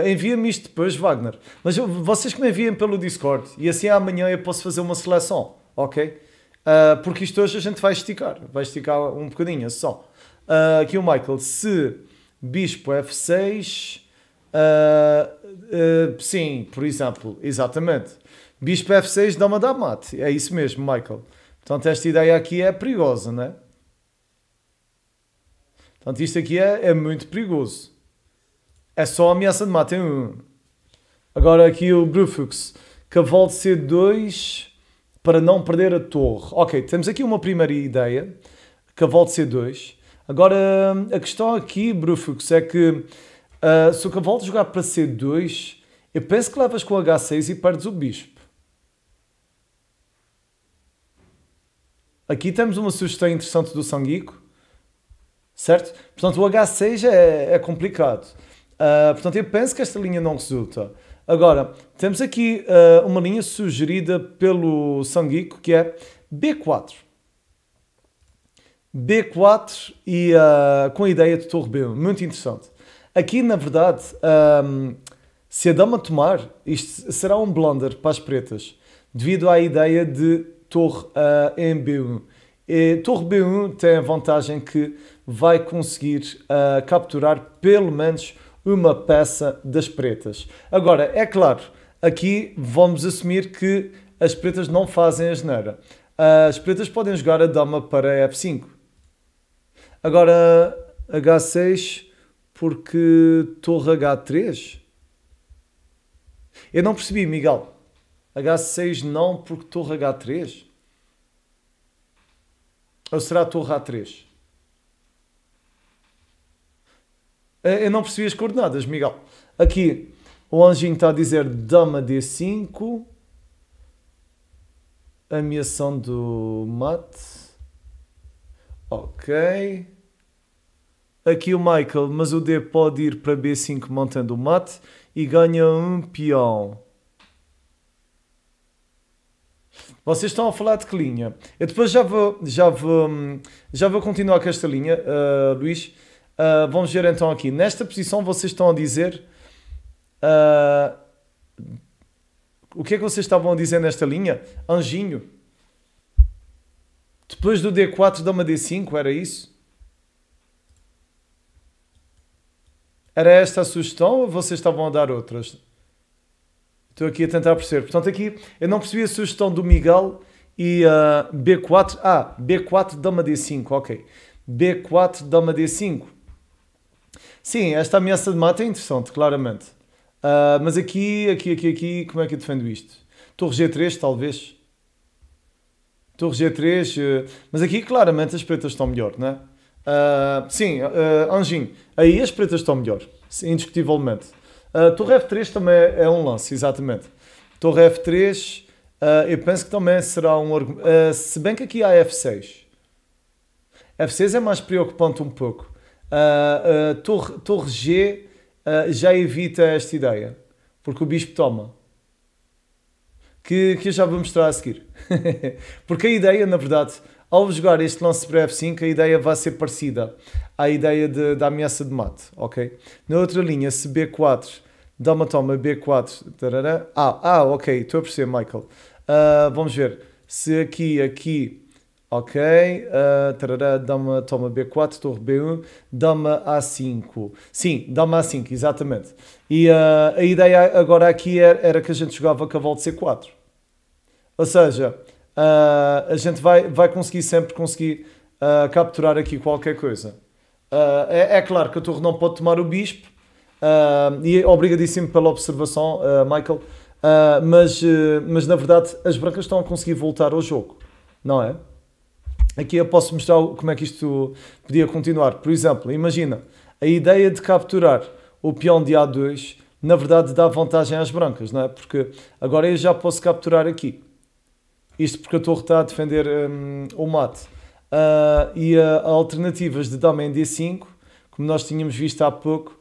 uh, envia-me isto depois, Wagner. Mas vocês que me enviem pelo Discord e assim amanhã eu posso fazer uma seleção, ok? Uh, porque isto hoje a gente vai esticar, vai esticar um bocadinho só. Uh, aqui o Michael, se Bispo F6. sim, por exemplo, exatamente. Bispo F6 dá uma da mate, é isso mesmo, Michael. Portanto, esta ideia aqui é perigosa, não é? Portanto, isto aqui é, é muito perigoso. É só ameaça de mata em Agora aqui o Brufux. Cavalo C2 para não perder a torre. Ok, temos aqui uma primeira ideia. Cavalo C2. Agora, a questão aqui, Brufux, é que uh, se o cavalo jogar para C2, eu penso que levas com H6 e perdes o bispo. Aqui temos uma sugestão interessante do Sanguico. Certo? Portanto, o H6 é, é complicado. Uh, portanto, eu penso que esta linha não resulta. Agora, temos aqui uh, uma linha sugerida pelo Sanguico, que é B4. B4 e uh, com a ideia de torre B, muito interessante. Aqui, na verdade, um, se a dama tomar, isto será um blunder para as pretas, devido à ideia de torre uh, em B1. E torre B1 tem a vantagem que vai conseguir uh, capturar pelo menos uma peça das pretas. Agora, é claro, aqui vamos assumir que as pretas não fazem a geneira. Ah, as pretas podem jogar a dama para F5. Agora, H6, porque torre H3? Eu não percebi, Miguel. H6 não, porque torre H3? Ou será torre A3? Eh, eu não percebi as coordenadas, Miguel. Aqui, o anjinho está a dizer dama d5, ameação do mate. Ok. Aqui o Michael, mas o D pode ir para B5 montando o mate e ganha um peão. Vocês estão a falar de que linha? Eu depois já vou, já vou, hum, já vou continuar com esta linha, uh, Luís. Uh, vamos ver então aqui. Nesta posição vocês estão a dizer. Uh, o que é que vocês estavam a dizer nesta linha? Anjinho. Depois do D4 dama D5, era isso? Era esta a sugestão ou vocês estavam a dar outras? Estou aqui a tentar perceber. Portanto, aqui eu não percebi a sugestão do Miguel e uh, B4. Ah, B4 dama D5, ok. B4 dama D5. Sim, esta ameaça de mata é interessante, claramente. Uh, mas aqui, aqui, aqui, aqui, como é que eu defendo isto? Torre G3, talvez. Torre G3, uh, eh, mas aqui claramente as pretas estão melhor, não é? Uh, sim, ah, Anjinho, aí as pretas estão melhor, indiscutivelmente. torre F3 também é, é um lance, exatamente. Torre F3, eu penso que também será um argumento. se bem que aqui há F6. F6 é mais preocupante um pouco uh, uh, torre, torre G uh, já evita esta ideia, porque o bispo toma. Que, que eu já vou mostrar a seguir. [LAUGHS] porque a ideia, na verdade, ao jogar este lance para F5, a ideia vai ser parecida à ideia de, da ameaça de mate, ok? Na outra linha, se B4 dá uma toma B4, tarará, ah, ah, ok, estou a perceber, Michael. vamos ver, se aqui, aqui Ok, uh, tarará, dama toma B4, torre B1, dama A5. Sim, dama A5, exatamente. E uh, a ideia agora aqui era, era, que a gente jogava cavalo de C4. Ou seja, uh, a gente vai, vai conseguir sempre conseguir uh, capturar aqui qualquer coisa. É, é, claro que a torre não pode tomar o bispo, e é obrigadíssimo pela observação, Michael, mas, mas na verdade as brancas estão a conseguir voltar ao jogo, não é? Aqui eu posso mostrar como é que isto podia continuar. Por exemplo, imagina, a ideia de capturar o peão de A2, na verdade dá vantagem às brancas, não é? Porque agora eu já posso capturar aqui. Isto porque a torre está a defender hum, o mate. Uh, e a, alternativas de dama em D5, como nós tínhamos visto há pouco,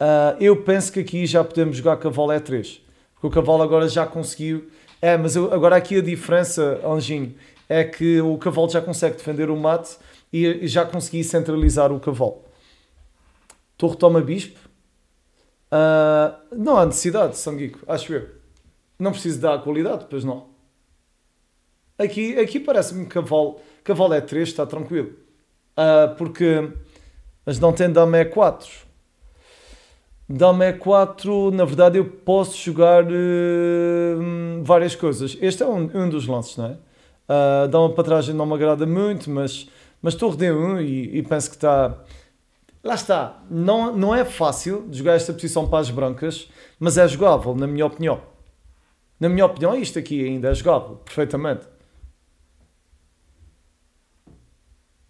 uh, eu penso que aqui já podemos jogar cavalo E3. Porque o cavalo agora já conseguiu... É, mas eu, agora aqui a diferença, Anjinho, é que o cavalo já consegue defender o mate e já consegui centralizar o cavalo. Torre toma bispo. Uh, não há necessidade, Sanguico, acho eu. Não preciso dar qualidade, pois não. Aqui, aqui parece-me que cavalo, cavalo é 3, está tranquilo. Uh, porque. Mas não tem dama é 4. Dama é 4, na verdade eu posso jogar uh, várias coisas. Este é um, um dos lances, não é? Uh, ah, dar uma patragem não me agrada muito, mas, mas estou a um e, e penso que está. Lá está. Não, não é fácil jogar esta posição para as brancas, mas é jogável, na minha opinião. Na minha opinião, é isto aqui ainda é jogável, perfeitamente.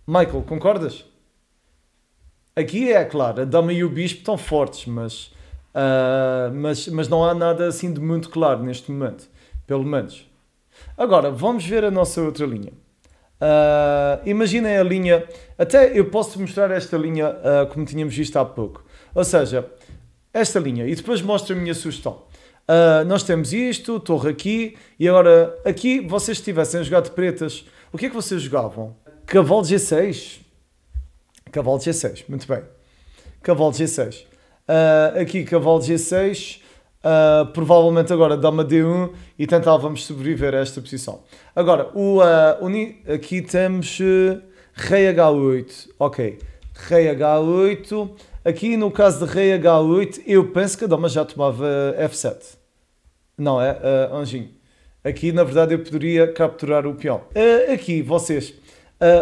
Michael, concordas? Aqui é claro, a dama e o bispo estão fortes, mas, uh, mas, mas não há nada assim de muito claro neste momento, pelo menos. Agora, vamos ver a nossa outra linha. Uh, imaginem a linha, até eu posso mostrar esta linha uh, como tínhamos visto há pouco. Ou seja, esta linha, e depois mostro a minha sugestão. Uh, nós temos isto, torre aqui, e agora aqui, vocês tivessem jogado pretas, o que é que vocês jogavam? Cavalo G6. Cavalo G6, muito bem. Cavalo G6. aqui, cavalo G6. Uh, provavelmente agora uma D1 e tentávamos sobreviver a esta posição. Agora, o, uh, aqui temos uh, rei H8. Ok, rei H8. Aqui no caso de rei H8, eu penso que a dama já tomava F7. Não é, uh, anjinho? Aqui, na verdade, eu poderia capturar o peão. aqui, vocês,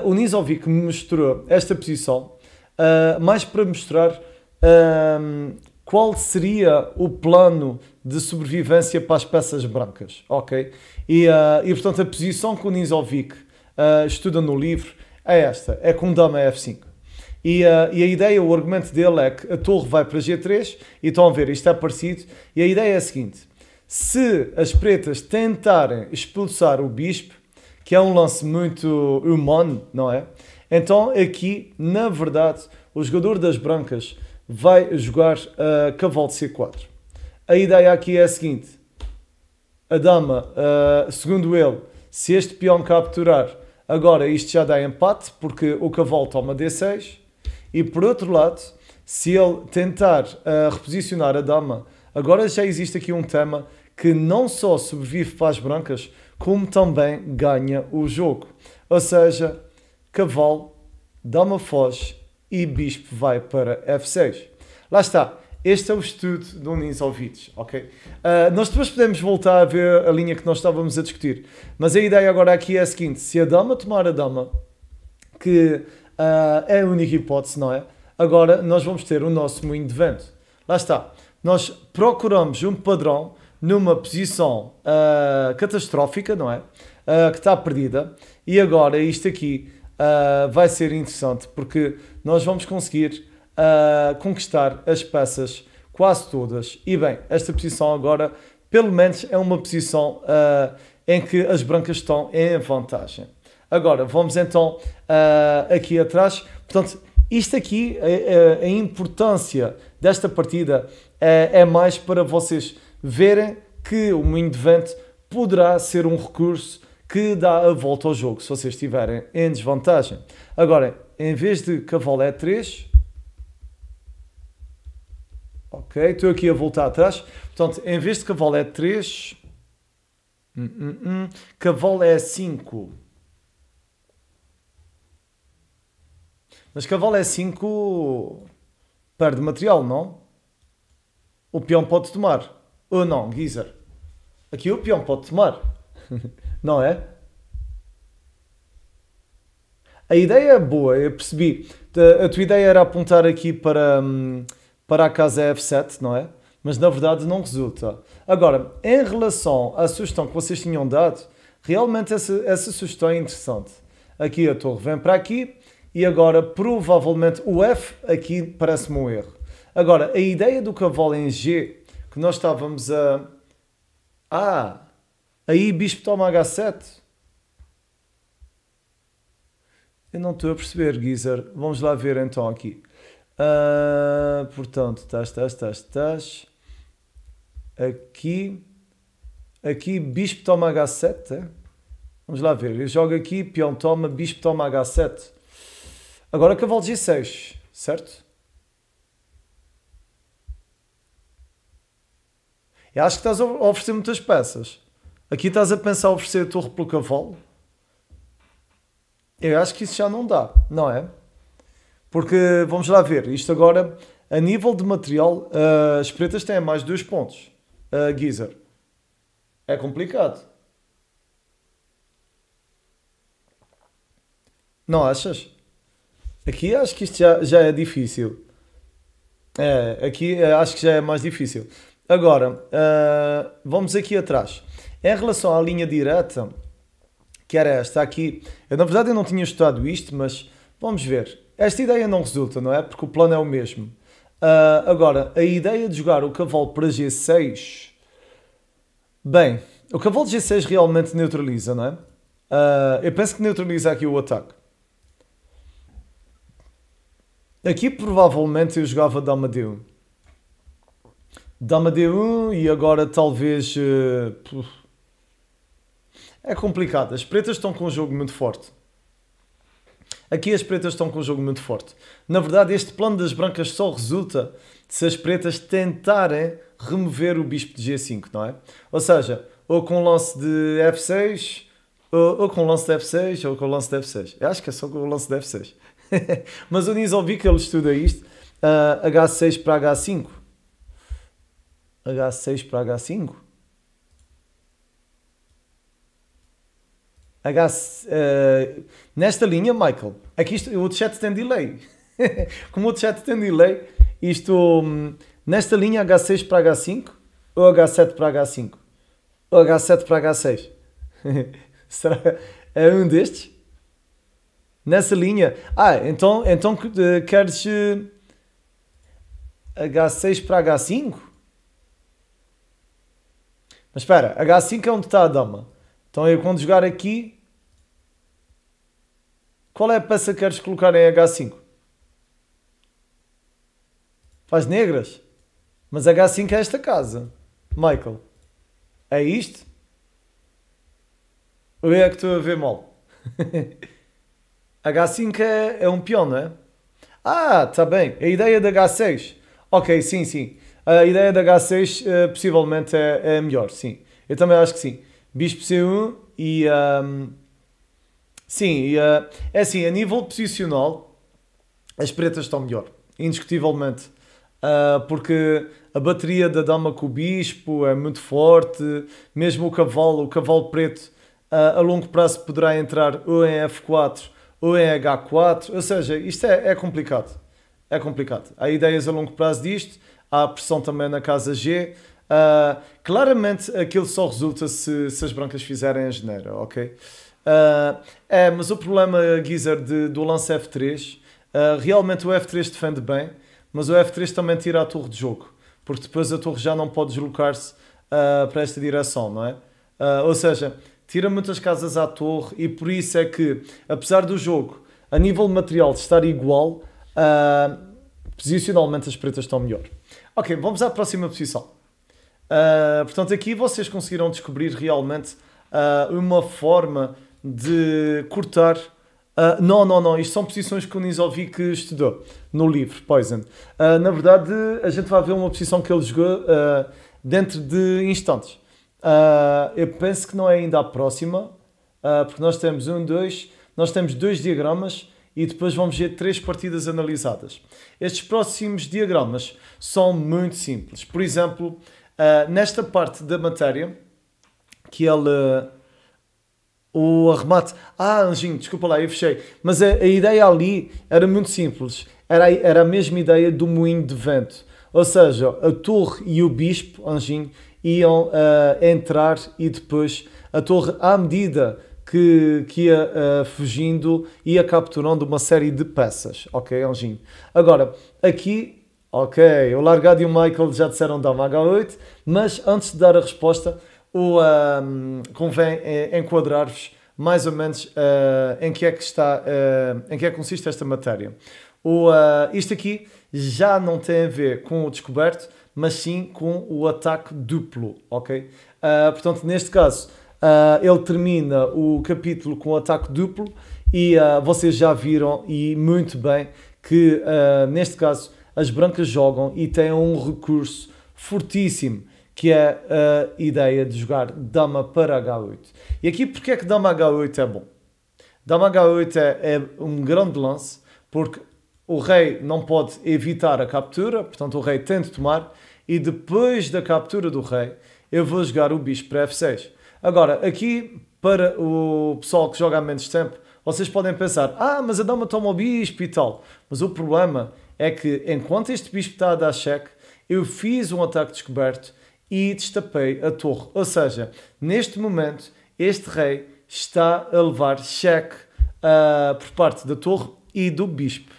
o Nizovic me mostrou esta posição mais para mostrar qual seria o plano de sobrevivência para as peças brancas, ok? E, uh, e portanto, a posição que o Nizovic uh, eh, estuda no livro é esta, é com dama F5. E, uh, e, a ideia, o argumento dele é que a torre vai para G3, e estão a ver, isto é parecido, e a ideia é a seguinte, se as pretas tentarem expulsar o bispo, que é um lance muito humano, não é? Então aqui, na verdade, o jogador das brancas vai jogar uh, cavalo de C4. A ideia aqui é a seguinte: a dama, uh, segundo ele, se este peão capturar, agora isto já dá empate, porque o cavalo toma D6. E por outro lado, se ele tentar uh, reposicionar a dama, agora já existe aqui um tema que não só sobrevive para as brancas, como também ganha o jogo. Ou seja, cavalo, dama foge e bispo vai para F6. Lá está. Este é o estudo de Onins Ouvidos, ok? Uh, nós depois podemos voltar a ver a linha que nós estávamos a discutir, mas a ideia agora aqui é a seguinte: se a dama tomar a dama, que uh, é a única hipótese, não é? Agora nós vamos ter o nosso moinho de vento. Lá está. Nós procuramos um padrão numa posição uh, catastrófica, não é? que está perdida, e agora isto aqui vai ser interessante porque nós vamos conseguir uh, conquistar as peças quase todas. E bem, esta posição agora, pelo menos, é uma posição uh, em que as brancas estão em vantagem. Agora, vamos então uh, aqui atrás. Portanto, isto aqui, a, a importância desta partida é, é, mais para vocês verem que o Moinho de Vento poderá ser um recurso que dá a volta ao jogo, se vocês estiverem em desvantagem. Agora, em vez de cavalo é 3. Ok, estou aqui a voltar atrás. Portanto, em vez de cavalo é 3, hum, hum, hum, cavalo é 5. Mas cavalo é 5 perde material, não? O peão pode tomar. Ou não, Geezer. Aqui o peão pode tomar. [LAUGHS] não é? A ideia é boa, eu percebi. A tua ideia era apontar aqui para, hum, para a casa F7, não é? Mas na verdade não resulta. Agora, em relação à sugestão que vocês tinham dado, realmente essa, essa sugestão é interessante. Aqui a torre vem para aqui e agora provavelmente o F aqui parece-me um erro. Agora, a ideia do cavalo em G, que nós estávamos a... Ah, aí bispo toma H7. Eu não estou a perceber, Geezer. Vamos lá ver então aqui. Uh, portanto, estás, estás, estás, estás. Aqui. Aqui, bispo toma H7. É? Vamos lá ver. Eu jogo aqui, peão toma, bispo toma H7. Agora cavalo G6, certo? Eu acho que estás a oferecer muitas peças. Aqui estás a pensar a oferecer a torre pelo cavalo. Eu acho que isso já não dá, não é? Porque vamos lá ver, isto agora, a nível de material, uh, as pretas têm mais dois pontos. Uh, Geezer. É complicado. Não achas? Aqui acho que isto já, já é difícil. É, aqui eh, acho que já é mais difícil. Agora, uh, vamos aqui atrás. Em relação à linha direta, que era esta aqui. Eu, na verdade, eu não tinha estudado isto, mas vamos ver. Esta ideia não resulta, não é? Porque o plano é o mesmo. Uh, agora, a ideia de jogar o cavalo para G6. Bem, o cavalo de G6 realmente neutraliza, não é? Uh, eu penso que neutraliza aqui o ataque. Aqui provavelmente eu jogava Dama D1. Dama D1 e agora talvez. Uh, é complicado. As pretas estão com um jogo muito forte. Aqui as pretas estão com um jogo muito forte. Na verdade, este plano das brancas só resulta se as pretas tentarem remover o bispo de G5, não é? Ou seja, ou com o lance de F6, ou, ou com o lance de F6, ou com o lance de F6. Eu acho que é só com o lance de F6. [LAUGHS] Mas o vi que ele estuda isto, uh, ah, H6 para H5. H6 para H5? H, eh, uh, nesta linha, Michael, aqui isto, o outro chat tem delay. [LAUGHS] Como o outro chat tem delay, isto hum, nesta linha H6 para H5 ou H7 para H5? Ou H7 para H6? [LAUGHS] Será é um destes? Nessa linha? Ah, então, então uh, queres uh, eh, H6 para H5? Mas espera, H5 é onde está a dama. Então eu quando jogar aqui, qual é a peça que queres colocar em H5? Faz negras? Mas H5 é esta casa, Michael. É isto? Ou é que estou a ver mal? H5 [LAUGHS] é, é um peão, não é? Ah, está bem. A ideia de H6. Ok, sim, sim. A ideia de H6 uh, eh, possivelmente é, é melhor, sim. Eu também acho que sim. Bispo C1 e. Um, sim, e, uh, é assim, a nível posicional, as pretas estão melhor, indiscutivelmente. Uh, porque a bateria da dama com o bispo é muito forte, mesmo o cavalo, o cavalo preto, uh, a longo prazo poderá entrar ou em F4 ou em H4, ou seja, isto é, é complicado. É complicado. Há ideias a longo prazo disto, há pressão também na casa G, Uh, claramente aquilo só resulta se, se as brancas fizerem a geneira, ok? Uh, é, mas o problema, Geezer, de, do lance F3, uh, ah, realmente o F3 defende bem, mas o F3 também tira a torre de jogo, porque depois a torre já não pode deslocar-se uh, para esta direção, não é? ou seja, tira muitas casas à torre e por isso é que, apesar do jogo, a nível material estar igual, posicionalmente as pretas estão melhor. Ok, vamos à próxima posição. Uh, portanto, aqui vocês conseguirão descobrir realmente uh, uma forma de cortar. Uh, não, não, não, isto são posições que o que estudou no livro Poison. na verdade, a gente vai ver uma posição que ele jogou dentro de instantes. eu penso que não é ainda a próxima, porque nós temos um, dois, nós temos dois diagramas e depois vamos ver três partidas analisadas. Estes próximos diagramas são muito simples. Por exemplo, Uh, nesta parte da matéria, que ele. Uh, o arremate. Ah, Anjinho, desculpa lá, eu fechei. Mas a, a ideia ali era muito simples. Era, era a mesma ideia do moinho de vento. Ou seja, a torre e o bispo, Anjinho, iam uh, entrar e depois a torre, à medida que, que ia uh, fugindo, ia capturando uma série de peças. Ok, Anjinho? Agora, aqui Ok, o Largado e o Michael já disseram dar uma 8 mas antes de dar a resposta, o, um, convém eh, enquadrar-vos mais ou menos uh, em que é que está, uh, em que é que consiste esta matéria. O, uh, isto aqui já não tem a ver com o descoberto, mas sim com o ataque duplo, ok? portanto, neste caso, ele termina o capítulo com o ataque duplo e vocês já viram e muito bem que neste caso as brancas jogam e têm um recurso fortíssimo que é a ideia de jogar dama para h8. E aqui porque é que dama h8 é bom? Dama h8 é, é um grande lance porque o rei não pode evitar a captura, portanto o rei tem de tomar e depois da captura do rei eu vou jogar o bispo para f6. Agora, aqui para o pessoal que joga há menos tempo, vocês podem pensar, ah, mas a dama toma o bispo e tal. Mas o problema é que enquanto este bispo está a dar cheque, eu fiz um ataque descoberto e destapei a torre. Ou seja, neste momento, este rei está a levar cheque uh, por parte da torre e do bispo.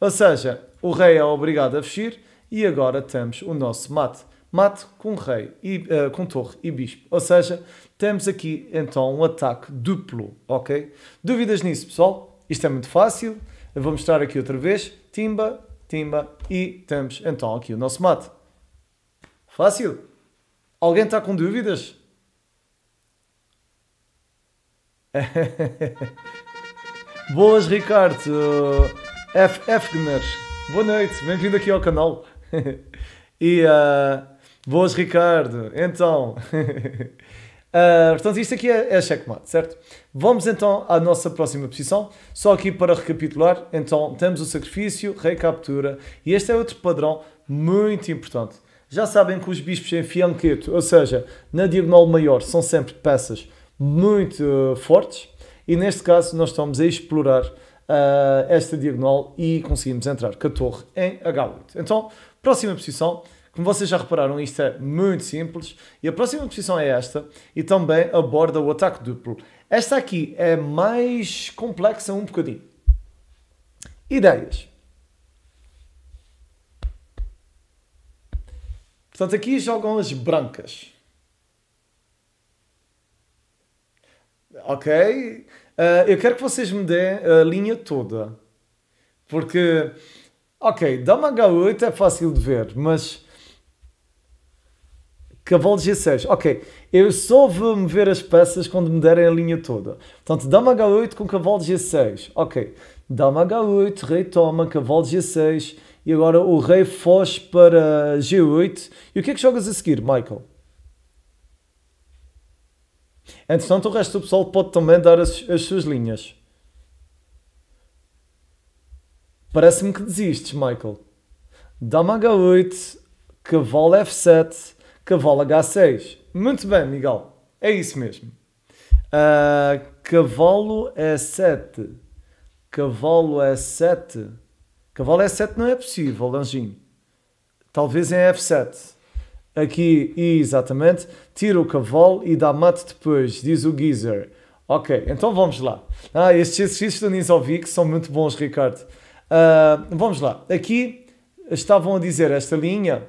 Ou seja, o rei é obrigado a fugir e agora temos o nosso mate. Mate com rei, e, uh, com torre e bispo. Ou seja, temos aqui então um ataque duplo, ok? Dúvidas nisso, pessoal? Isto é muito fácil. Eu vou mostrar aqui outra vez. Timba, timba e temos então aqui o nosso mate. Fácil? Alguém está com dúvidas? [LAUGHS] Boas, Ricardo. F. Efgners. Boa noite, bem-vindo aqui ao canal. [LAUGHS] e uh, boas, Ricardo. Então. [LAUGHS] Uh, portanto, isto aqui é, é checkmate, certo? Vamos então à nossa próxima posição. Só aqui para recapitular, então temos o sacrifício, recaptura, e este é outro padrão muito importante. Já sabem que os bispos em fianqueto, ou seja, na diagonal maior, são sempre peças muito uh, fortes, e neste caso nós estamos a explorar uh, esta diagonal e conseguimos entrar com a torre em H8. Então, próxima posição como vocês já repararam, isto é muito simples. E a próxima posição é esta e também aborda o ataque duplo. Esta aqui é mais complexa um bocadinho. Ideias. Portanto, aqui jogam as brancas. Ok? Uh, eu quero que vocês me deem a linha toda. Porque, ok, dama H8 é fácil de ver, mas Cavalo G6. Ok, eu só vou mover as peças quando me derem a linha toda. Portanto, dama H8 com cavalo G6. Ok, dama H8, rei toma, cavalo G6. E agora o rei foge para G8. E o que é que jogas a seguir, Michael? Entretanto, o resto do pessoal pode também dar as, as suas linhas. Parece-me que desistes, Michael. Dama H8, cavalo F7, Cavalo H6. Muito bem, Miguel. É isso mesmo. Uh, cavalo E7. Cavalo E7. Cavalo E7 não é possível, Anjinho. Talvez em F7. Aqui, exatamente. Tira o cavalo e dá mate depois, diz o Geezer. Ok, então vamos lá. Ah, estes exercícios do Nisovic são muito bons, Ricardo. Uh, vamos lá. Aqui estavam a dizer esta linha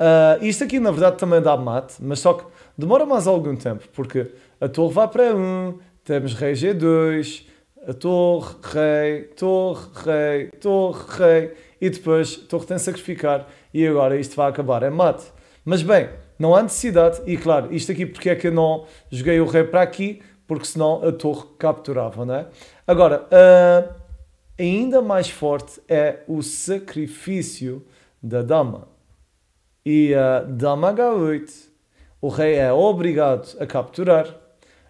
Uh, isto aqui, na verdade, também dá mate, mas só que demora mais algum tempo, porque a torre vai para 1, temos rei G2, a torre, rei, torre, rei, torre, rei, e depois a torre tem de sacrificar, e agora isto vai acabar, é mate. Mas bem, não há necessidade, e claro, isto aqui porque é que eu não joguei o rei para aqui, porque senão a torre capturava, não é? Agora, uh, ainda mais forte é o sacrifício da dama e a dama g 8 O rei é obrigado a capturar.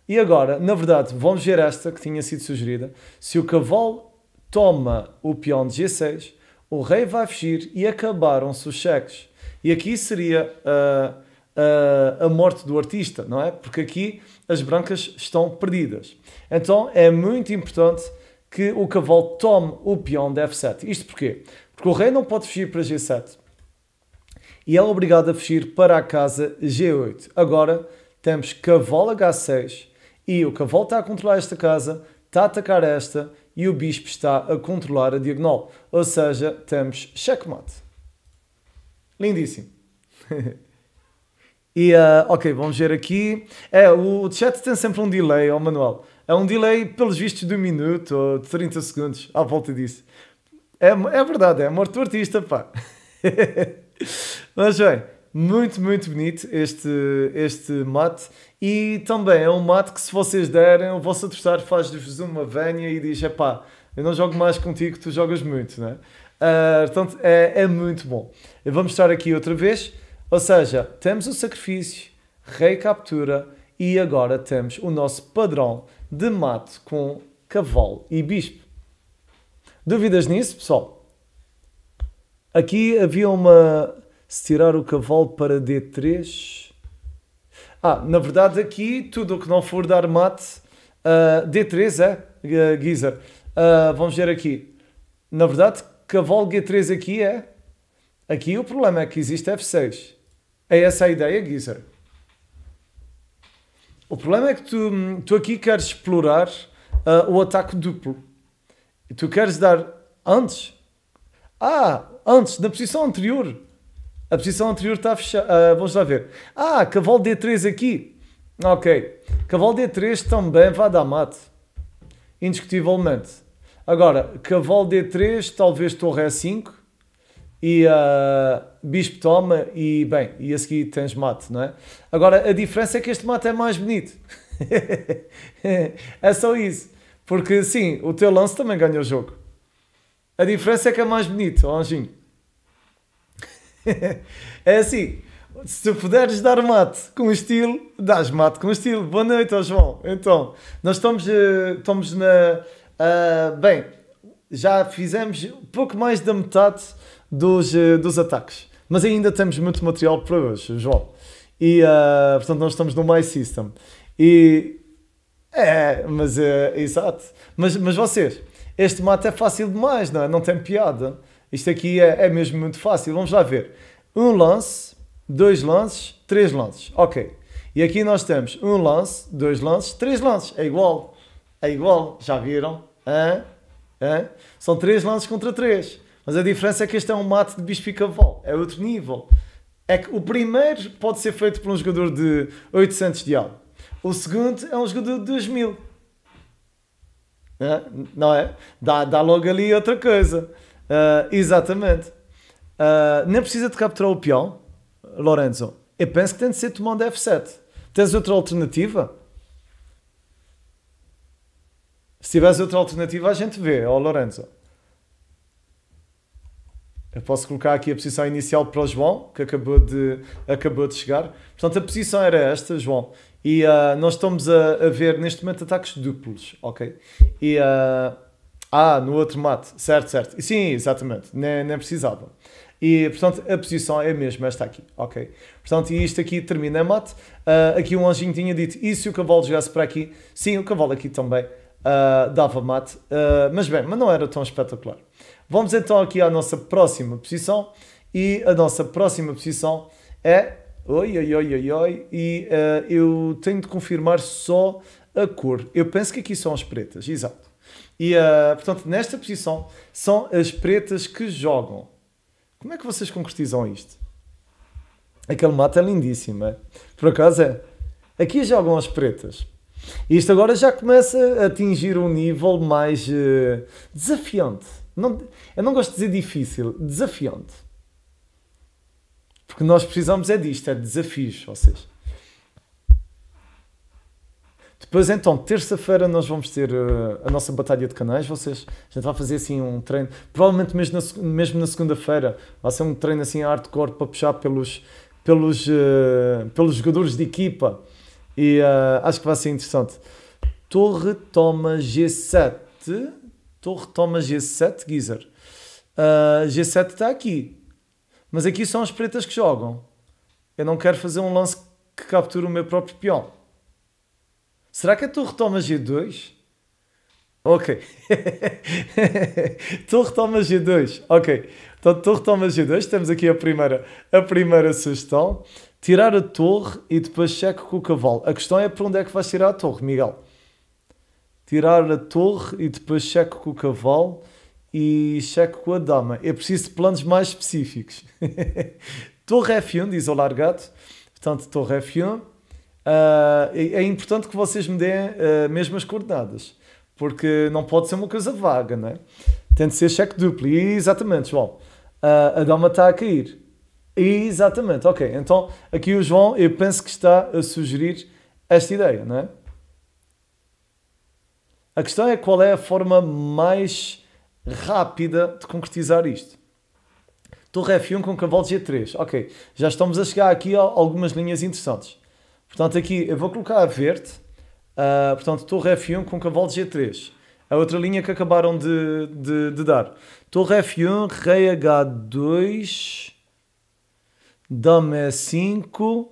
E agora, na verdade, vamos ver esta que tinha sido sugerida. Se o cavalo toma o peão de g6, o rei vai fugir e acabaram-se os cheques. E aqui seria a, ah, a, ah, a morte do artista, não é? Porque aqui as brancas estão perdidas. Então é muito importante que o cavalo tome o peão de f7. Isto porquê? Porque o rei não pode fugir para g7 e é obrigado a fugir para a casa G8. Agora temos cavalo H6 e o cavalo está a controlar esta casa, está a atacar esta e o bispo está a controlar a diagonal. Ou seja, temos checkmate. Lindíssimo. [LAUGHS] e, uh, ok, vamos ver aqui. É, o chat tem sempre um delay, ó manual Manuel. É um delay, pelos vistos, de um minuto ou de 30 segundos, à volta disso. É, é verdade, é morto artista, pá. [LAUGHS] Mas bem, muito, muito bonito este, este mate. E também é um mate que, se vocês derem, o vosso adversário faz-vos uma venha e diz: pá, eu não jogo mais contigo, tu jogas muito, não é? Uh, portanto, é, é muito bom. Vamos estar aqui outra vez. Ou seja, temos o sacrifício, rei captura e agora temos o nosso padrão de mate com cavalo e bispo. Dúvidas nisso, pessoal? Aqui havia uma. Se tirar o cavalo para D3. Ah, na verdade, aqui tudo o que não for dar mate. Uh, ah, D3 é, uh, Uh, vamos ver aqui. Na verdade, cavalo G3 aqui é. Aqui o problema é que existe F6. É essa a ideia, Geezer. O problema é que tu, tu aqui queres explorar uh, o ataque duplo. E tu queres dar antes. Ah, Antes, na posição anterior. A posição anterior está fechada. Uh, vamos lá ver. Ah, cavalo D3 aqui. Ok. Cavalo D3 também vai dar mate. Indiscutivelmente. Agora, cavalo D3, talvez torre E5. E uh, bispo toma e, bem, e a seguir tens mate, não é? Agora, a diferença é que este mate é mais bonito. [LAUGHS] é só isso. Porque, sim, o teu lance também ganha o jogo. A diferença é que é mais bonito, Anjinho é assim, se puderes dar mate com estilo, dás mate com estilo. Boa noite, João. Então, nós estamos, eh, estamos na. Uh, bem, já fizemos pouco mais da metade dos, eh, dos ataques, mas ainda temos muito material para hoje, João. E eh, portanto, nós estamos no My System. E. É, mas é exato. Mas, mas vocês, este mate é fácil demais, não é? Não tem piada. Isto aqui é, é mesmo muito fácil. Vamos lá ver. Um lance, dois lances, três lances. Ok. E aqui nós temos um lance, dois lances, três lances. É igual. É igual. Já viram? Hã? Hã? São três lances contra três. Mas a diferença é que este é um mate de bispo e cavalo. É outro nível. É que o primeiro pode ser feito por um jogador de 800 de alma. O segundo é um jogador de 2000. Não é? Dá, dá logo ali outra coisa. Uh, exatamente. Uh, nem precisa de capturar o peão, Lorenzo. Eu penso que tem de ser tomando F7. Tens outra alternativa? Se tivesse outra alternativa, a gente vê, ó oh, Lorenzo. Eu posso colocar aqui a posição inicial para o João, que acabou de, acabou de chegar. Portanto, a posição era esta, João. E uh, nós estamos a, a, ver neste momento ataques duplos, ok? E. Uh, ah, no outro mate. Certo, certo. Sim, exatamente. Nem, nem E, portanto, a posição é a mesma, esta aqui, ok? Portanto, e isto aqui termina em mate. Uh, aqui um anjinho tinha dito, e se o cavalo jogasse para aqui? Sim, o cavalo aqui também uh, dava mate. Uh, mas bem, mas não era tão espetacular. Vamos então aqui à nossa próxima posição. E a nossa próxima posição é... Oi, oi, oi, oi, oi. E eu tenho de confirmar só a cor. Eu penso que aqui são as pretas, exato. E, uh, portanto, nesta posição são as pretas que jogam. Como é que vocês concretizam isto? Aquele mato é lindíssimo, é? Por acaso é. Aqui jogam as pretas. Isto agora já começa a atingir um nível mais uh, desafiante. Não, eu não gosto de dizer difícil, desafiante. Porque nós precisamos é disto, é desafios, ou seja, Pois então, terça-feira nós vamos ter uh, a nossa batalha de canais. Vocês, a gente vai fazer assim um treino, provavelmente mesmo na, mesmo na segunda-feira, vai ser um treino assim hardcore para puxar pelos, pelos, uh, pelos jogadores de equipa. E uh, acho que vai ser interessante. Torre toma G7. Torre toma G7, Geezer. G7 está aqui. Mas aqui são as pretas que jogam. Eu não quero fazer um lance que capture o meu próprio peão. Será que tu retomas G2? Ok. tu retomas G2. Ok. Então tu retomas G2. Temos aqui a primeira, a primeira sugestão. Tirar a torre e depois cheque com o cavalo. A questão é para onde é que vais tirar a torre, Miguel? Tirar a torre e depois cheque com o cavalo e cheque com a dama. É preciso de planos mais específicos. [LAUGHS] torre F1, diz o largado. Portanto, torre F1 uh, é importante que vocês me deem uh, mesmo as coordenadas, porque não pode ser uma coisa vaga, não é? Tem de ser cheque duplo. E, exatamente, João. Uh, a dama está a cair. E, exatamente, ok. Então, aqui o João, eu penso que está a sugerir esta ideia, não é? A questão é qual é a forma mais rápida de concretizar isto. Torre F1 com cavalo G3. Ok, já estamos a chegar aqui a algumas linhas interessantes. Portanto, aqui eu vou colocar a verde, uh, portanto, torre F1 com cavalo G3. A outra linha que acabaram de, de, de dar. Torre F1, rei H2, dama E5,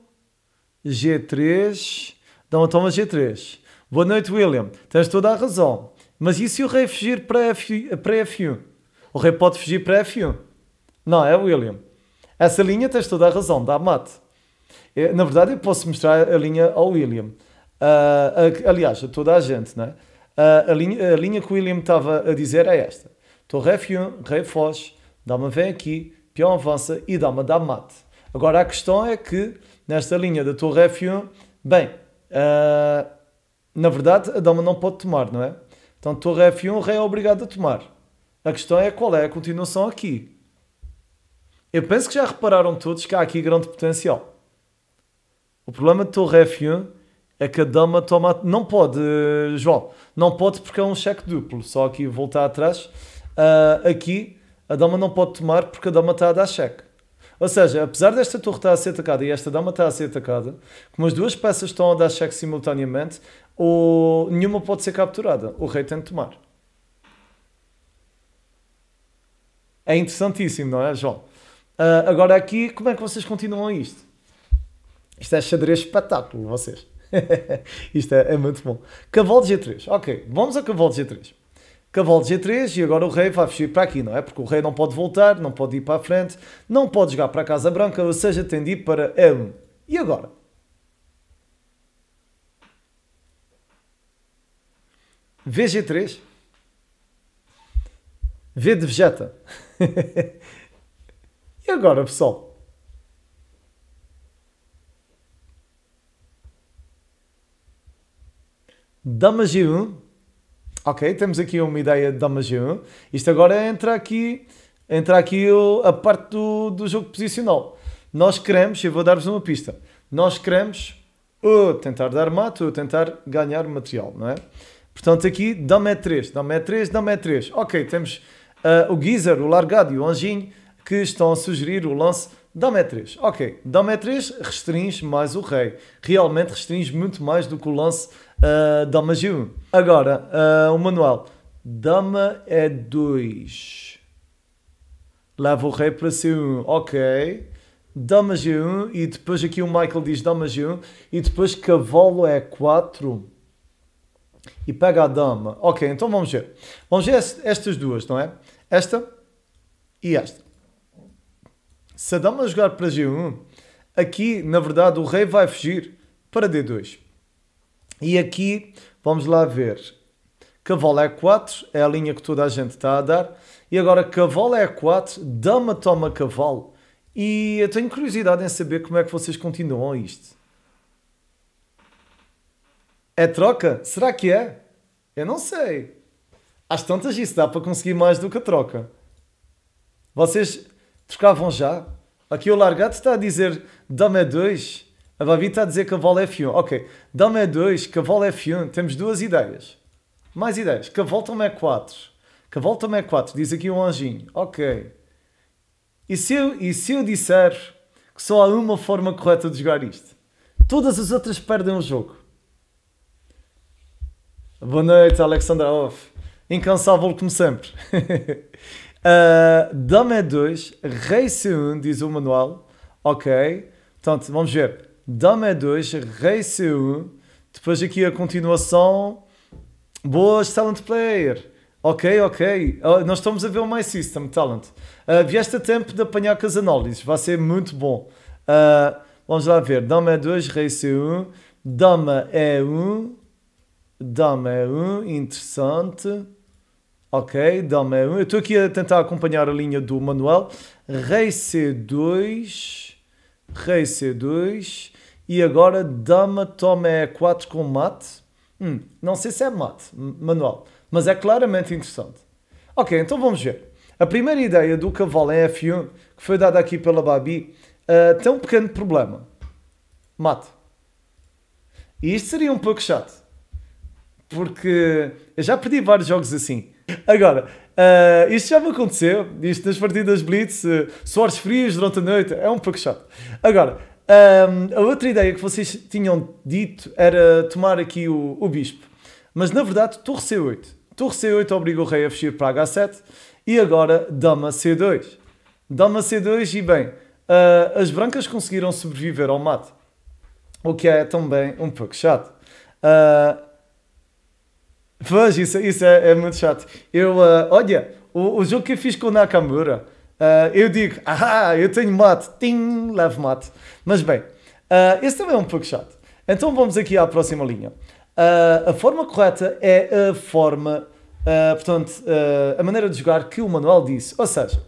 G3, dama toma G3. Boa noite, William. Tens toda a razão. Mas e se o rei fugir para, F, para F1? O rei pode fugir para F1? Não, é William. Essa linha tens toda a razão, dá mate. É, na verdade, eu posso mostrar a linha ao William. Uh, a, aliás, a toda a gente, não é? Uh, a, linha, a linha que o William estava a dizer é esta. Então, rei 1, rei foge, dama vem aqui, peão avança e dama dá mate. Agora, a questão é que, nesta linha da torre F1, bem, uh, na verdade, a dama não pode tomar, não é? Então, torre F1, rei é obrigado a tomar. A questão é qual é a continuação aqui. Eu penso que já repararam todos que há aqui grande potencial. O problema de Torre F1 é que a dama toma. Não pode, João, não pode porque é um cheque duplo. Só aqui voltar atrás. Uh, aqui a dama não pode tomar porque a dama está a dar cheque. Ou seja, apesar desta torre estar a ser atacada e esta dama está a ser atacada, como as duas peças estão a dar cheque simultaneamente, o nenhuma pode ser capturada. O rei tem de tomar. É interessantíssimo, não é, João? Uh, agora aqui, como é que vocês continuam isto? Isto é xadrez espetáculo, vocês. [LAUGHS] Isto é, é, muito bom. Cavalo G3. Ok, vamos ao cavalo G3. Cavalo G3 e agora o rei vai fugir para aqui, não é? Porque o rei não pode voltar, não pode ir para a frente, não pode jogar para a Casa Branca, ou seja, tem de ir para E1. E agora? VG3. V de vegeta. [LAUGHS] e agora, pessoal? Damageu. Ok, temos aqui uma ideia de Damageu. Isto agora entra aqui, entra aqui a parte do, do jogo posicional. Nós queremos, eu vou dar-vos uma pista, nós queremos ou uh, tentar dar mato ou uh, tentar ganhar material, não é? Portanto, aqui dama é 3, dama é 3, dama é 3. Ok, temos uh, o Geezer, o Largado e o Anjinho que estão a sugerir o lance Dama é 3. Ok, Dama é 3 restringe mais o rei. Realmente restringe muito mais do que o lance uh, Dama G1. Agora, uh, o manual. Dama é 2. Leva o rei para C1. Ok. Dama G1. E depois aqui o Michael diz Dama G1. E depois cavalo é 4 e pega a dama. Ok, então vamos ver. Vamos ver estas duas, não é? Esta e esta se a jogar para G1, aqui na verdade o rei vai fugir para D2. E aqui vamos lá ver. Cavalo E4 é a linha que toda a gente está a dar. E agora cavalo E4, dama toma cavalo. E eu tenho curiosidade em saber como é que vocês continuam isto. É troca? Será que é? Eu não sei. Às tantas isso dá para conseguir mais do que a troca. Vocês Trocavam já. Aqui o largado está a dizer dama 2. A Babi está a dizer cavalo é F1. Ok, dama 2, cavalo é F1. Temos duas ideias. Mais ideias. Cavalo volta é 4. Cavalo também é 4. Diz aqui um anjinho. Ok. E se, eu, e se eu disser que só há uma forma correta de jogar isto? Todas as outras perdem o jogo. Boa noite, Alexandra Off. Incansável como sempre. [LAUGHS] Uh, Dama 2, é Rei C1, diz o manual. Ok. Portanto, vamos ver. Dama é 2, Rei C1. Depois aqui a continuação. Boas, Talent Player. Ok, ok. Uh, nós estamos a ver o My System Talent. Uh, ah, vieste a tempo de apanhar com as análises. Vai ser muito bom. Uh, vamos lá ver. Dama é 2, Rei C1. Dama é 1 Dama é 1 Interessante. Ok, dá-me. Eu estou aqui a tentar acompanhar a linha do manual. Rei C2, Rei C2 e agora Dama Tomé 4 com mate. Hum, não sei se é mate, manual, mas é claramente interessante. Ok, então vamos ver. A primeira ideia do cavalo em F1, que foi dada aqui pela Babi, uh, tem um pequeno problema. Mate. E isto seria um pouco chato, porque eu já perdi vários jogos assim Agora, uh, eh, isto já me aconteceu, isto nas partidas blitz, uh, eh, suores frios durante a noite, é um pouco chato. Agora, um, ehm, a outra ideia que vocês tinham dito era tomar aqui o, o bispo. Mas na verdade, torre C8. Torre C8 obriga o rei a fugir para H7 e agora dama C2. Dama C2 e bem, uh, as brancas conseguiram sobreviver ao mate. O que é também um pouco chato. Uh, Pois, isso, isso é, é muito chato. Eu, uh, olha, o, o, jogo que eu fiz com o Nakamura, uh, eu digo, ah, eu tenho mate, tim, levo mate. Mas bem, uh, esse também é um pouco chato. Então vamos aqui à próxima linha. Uh, a forma correta é a forma, portanto, a maneira de jogar que o manual disse. Ou seja,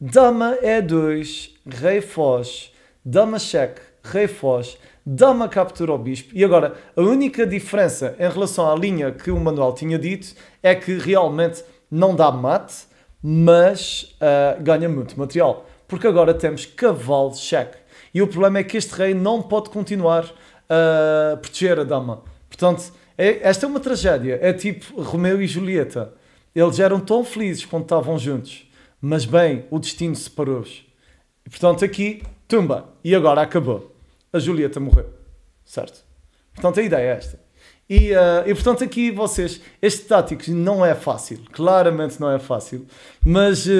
dama é 2, rei foge, dama cheque, rei foge, Dama captura o bispo. E agora, a única diferença em relação à linha que o manual tinha dito é que realmente não dá mate, mas uh, ganha muito material. Porque agora temos cavalo cheque. E o problema é que este rei não pode continuar a proteger a dama. Portanto, é, esta é uma tragédia. É tipo Romeu e Julieta. Eles eram tão felizes quando estavam juntos. Mas bem, o destino separou-os. Portanto, aqui, tumba. E agora acabou a Julieta morreu. Certo? Portanto, a ideia é esta. E, uh, e portanto, aqui vocês, este tático não é fácil, claramente não é fácil, mas, uh,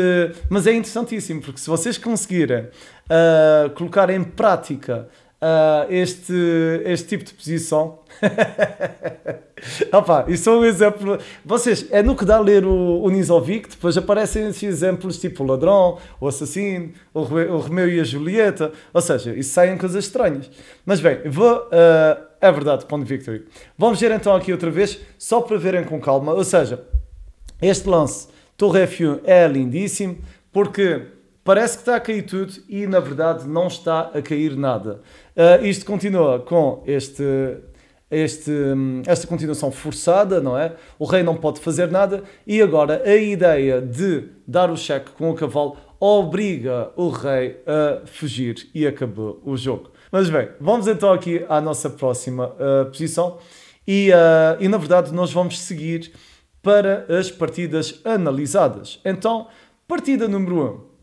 mas é interessantíssimo, porque se vocês conseguirem uh, colocar em prática uh, este, este tipo de posição. [LAUGHS] Opa, isso é um exemplo. Vocês, é no que dá a ler o, o Nisovic, depois aparecem esses exemplos tipo o ladrão, o assassino, o, o Romeu e a Julieta. Ou seja, isso saem coisas estranhas. Mas bem, vou. Uh, é verdade, ponto victory. Vamos ver então aqui outra vez, só para verem com calma. Ou seja, este lance Torre F1 é lindíssimo, porque Parece que está a cair tudo e na verdade não está a cair nada. Uh, isto continua com este, este, hum, esta continuação forçada, não é? O rei não pode fazer nada e agora a ideia de dar o cheque com o cavalo obriga o rei a fugir e acabou o jogo. Mas bem, vamos então aqui à nossa próxima uh, posição e, uh, e na verdade nós vamos seguir para as partidas analisadas. Então, partida número 1. Um.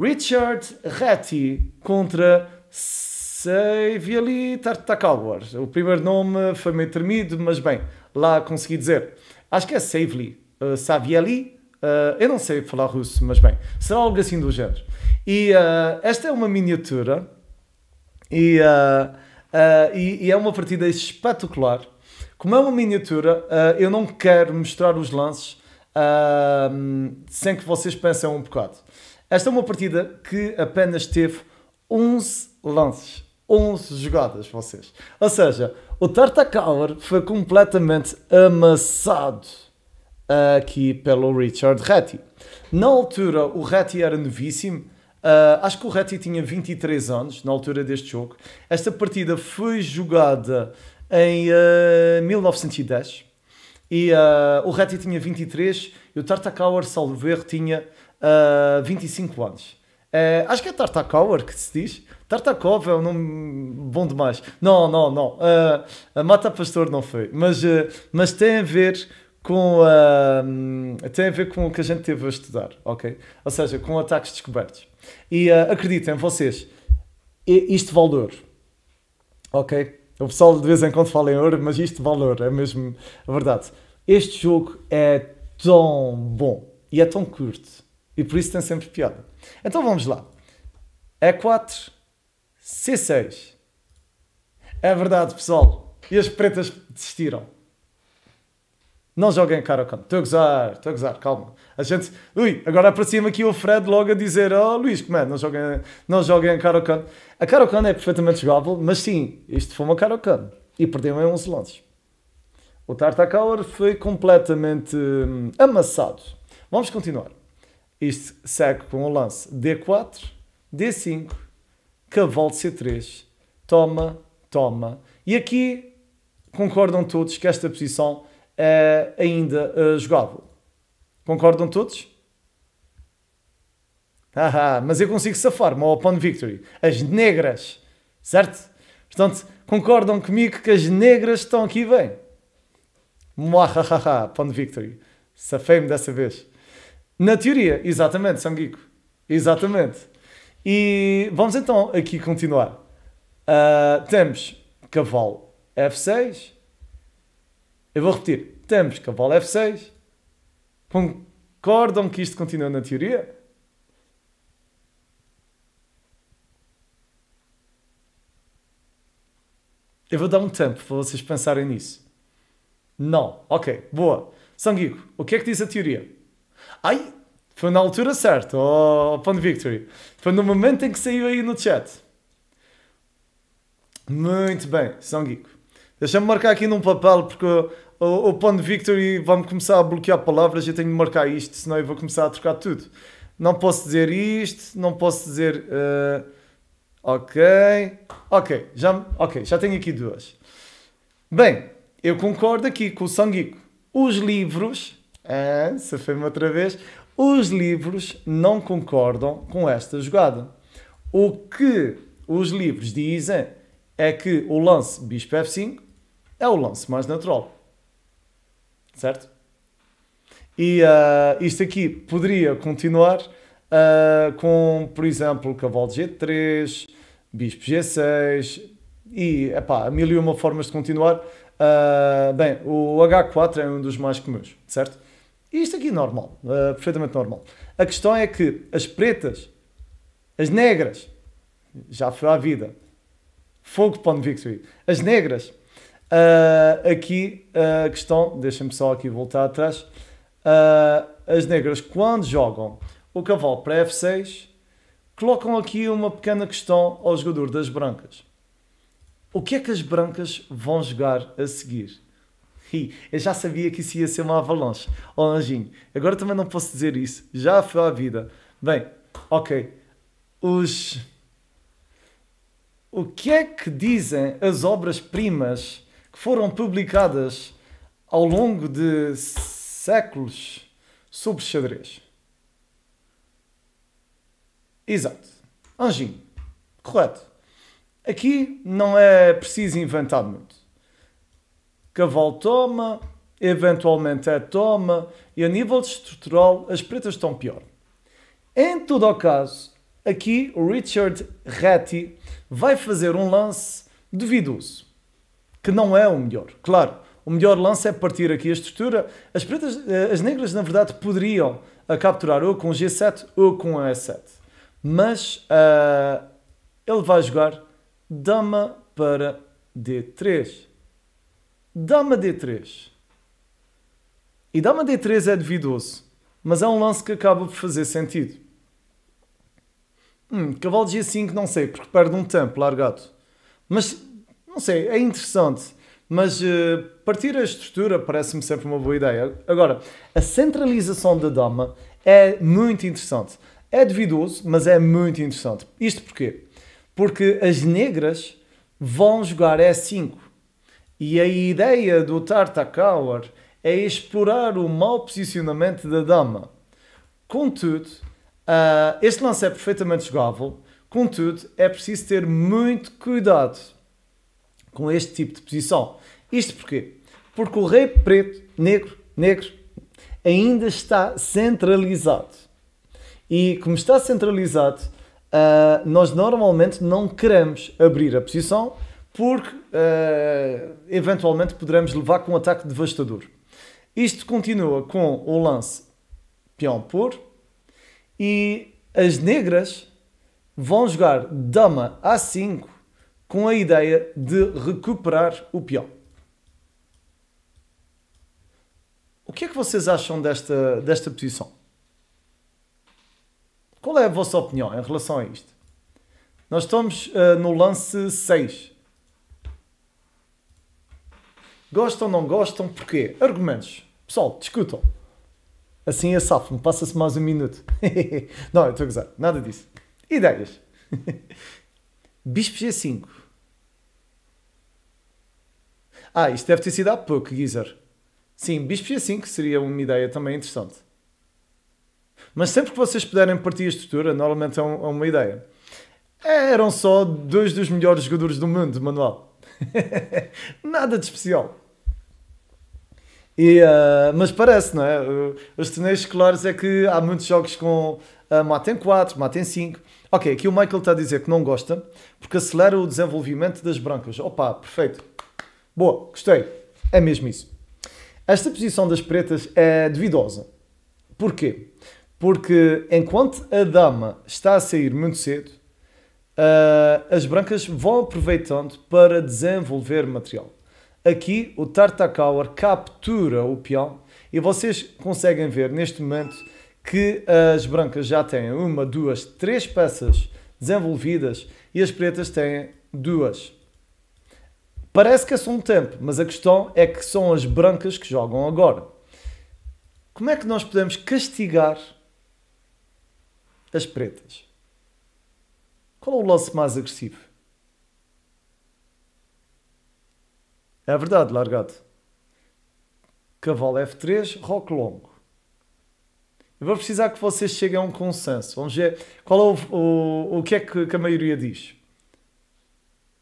Richard Ratty contra Seiviali Tartakawar. O primeiro nome foi meio tremido, mas bem, lá consegui dizer. Acho que é Seivli, uh, uh, eu não sei falar russo, mas bem, será algo assim do género. E uh, esta é uma miniatura e, eh, eh, e, e é uma partida espetacular. Como é uma miniatura, eu não quero mostrar os lances sem que vocês pensem um bocado. Esta é uma partida que apenas teve 11 lances, 11 jogadas, vocês. Ou seja, o Tartakower foi completamente amassado aqui pelo Richard Ratty. Na altura, o Ratty era novíssimo, Uh, acho que o Reti tinha 23 anos na altura deste jogo. Esta partida foi jogada em uh, ah, 1910 e uh, o Reti tinha 23 e o Tartakower salvo erro, tinha uh, ah, 25 anos. Uh, acho que é Tartakower que se diz. Tartakov é um nome bom demais. Não, não, não. Uh, a Mata Pastor não foi. Mas, uh, mas tem a ver com tem a ver com o que a gente teve a estudar, ok? Ou seja, com ataques descobertos. E uh, acreditem vocês, isto vale ouro, ok? O pessoal de vez em quando fala em ouro, mas isto vale ouro, é mesmo a verdade. Este jogo é tão bom e é tão curto e por isso tem sempre piada. Então vamos lá. E4, C6. É verdade, pessoal. E as pretas desistiram. Não joguem cara a cara. Estou a gozar, estou a gozar, calma. A gente. Ui, agora aparecia-me aqui o Fred logo a dizer: Oh Luís, como é? Não joguem, não joguem cara a cara. A cara a é perfeitamente jogável, mas sim, isto foi uma cara a cara. E perdeu em 11 lances. O Tartacaur foi completamente hum, amassado. Vamos continuar. Isto segue com o lance D4, D5, cavalo C3, toma, toma. E aqui concordam todos que esta posição é ainda eh, jogável. Concordam todos? Haha, mas eu consigo safar-me ao Pawn Victory. As negras, certo? Portanto, concordam comigo que as negras estão aqui bem? Muahahaha, Pawn Victory. Safei-me dessa vez. Na teoria, exatamente, Sanguico. Exatamente. E vamos então aqui continuar. Uh, temos cavalo F6. Eu vou repetir. Temos cavalo F6. Concordam que isto continua na teoria? Eu vou dar um tempo para vocês pensarem nisso. Não. Ok, boa. Sanguico, o que é que diz a teoria? Ai, foi na altura certa, o oh, Pond Victory. Foi no momento em que saiu aí no chat. Muito bem, São Guico. Deixa-me marcar aqui num papel, porque o, o Pond Victory vai-me começar a bloquear palavras e eu tenho de marcar isto, senão eu vou começar a trocar tudo. Não posso dizer isto, não posso dizer. Uh, ok, ok, já, ok, já tenho aqui duas. Bem, eu concordo aqui com o Sanguico. Os livros ah, é, safei-me outra vez. Os livros não concordam com esta jogada. O que os livros dizem é que o lance bispo f5 é o lance mais natural. Certo? E uh, isto aqui poderia continuar uh, com, por exemplo, cavalo g3, bispo g6 e, epá, mil e uma formas de continuar. Uh, bem, o H4 é um dos mais comuns, certo? Isto aqui é normal, eh, perfeitamente normal. A questão é que as pretas, as negras, já foi à vida. Fogo para onde Victory. As negras, uh, aqui eh, a uh, questão, deixem-me só aqui voltar atrás. Uh, as negras, quando jogam o cavalo para F6, colocam aqui uma pequena questão ao jogador das brancas. O que é que as brancas vão jogar a seguir? ri. Eu já sabia que isso ia ser uma avalanche. Oh, anjinho, agora também não posso dizer isso. Já foi a vida. Bem, ok. Os. O que é que dizem as obras-primas que foram publicadas ao longo de séculos sobre xadrez? Exato. Anjinho, correto. Aqui não é preciso inventar muito. Cavalo toma, eventualmente é toma, e a nível estrutural as pretas estão pior. Em todo o caso, aqui o Richard Ratty vai fazer um lance duvidoso, que não é o melhor. Claro, o melhor lance é partir aqui a estrutura. As pretas, eh, as negras, na verdade, poderiam a capturar ou com G7 ou com E7. Mas uh, ele vai jogar dama para D3. Dama D3. E Dama D3 é duvidoso, mas é um lance que acaba por fazer sentido. Hum, cavalo G5 não sei, porque perde um tempo largado. Mas, não sei, é interessante. Mas uh, partir a estrutura parece-me sempre uma boa ideia. Agora, a centralização da dama é muito interessante. É duvidoso, mas é muito interessante. Isto porquê? Porque as negras vão jogar E5. E a ideia do Tartakower é explorar o mau posicionamento da dama. Contudo, uh, este lance é perfeitamente jogável, contudo, é preciso ter muito cuidado com este tipo de posição. Isto porquê? Porque o rei preto, negro, negro, ainda está centralizado. E como está centralizado, uh, nós normalmente não queremos abrir a posição porque uh, eventualmente poderemos levar com um ataque devastador. Isto continua com o lance peão por e as negras vão jogar dama a5 com a ideia de recuperar o peão. O que é que vocês acham desta, desta posição? Qual é a vossa opinião em relação a isto? Nós estamos uh, no lance 6. Gostam, não gostam, porquê? Argumentos. Pessoal, discutam. Assim é safo, passa-se mais um minuto. [LAUGHS] não, eu estou a gozar, nada disso. Ideias. [LAUGHS] Bispo G5. Ah, isto deve ter sido há pouco, Geezer. Sim, Bispo G5 seria uma ideia também interessante. Mas sempre que vocês puderem partir a estrutura, normalmente é, um, é uma ideia. É, eram só dois dos melhores jogadores do mundo, Manuel. [LAUGHS] Nada de especial. E, uh, mas parece, não é? Eh, os torneios escolares é que há muitos jogos com uh, matem 4, matem 5. Ok, aqui o Michael está a dizer que não gosta porque acelera o desenvolvimento das brancas. Opa, perfeito. Boa, gostei. É mesmo isso. Esta posição das pretas é duvidosa. Porquê? Porque enquanto a dama está a sair muito cedo, ah, as brancas vão aproveitando para desenvolver material. Aqui o Tartakower captura o peão e vocês conseguem ver neste momento que as brancas já têm uma, duas, três peças desenvolvidas e as pretas têm duas. Parece que é só um tempo, mas a questão é que são as brancas que jogam agora. Como é que nós podemos castigar as pretas? Qual é o lance mais agressivo? É verdade, largado. Cavalo F3, rock longo. Eu vou precisar que vocês cheguem a um consenso. Vamos ver qual é o, o, o que é que, que a maioria diz.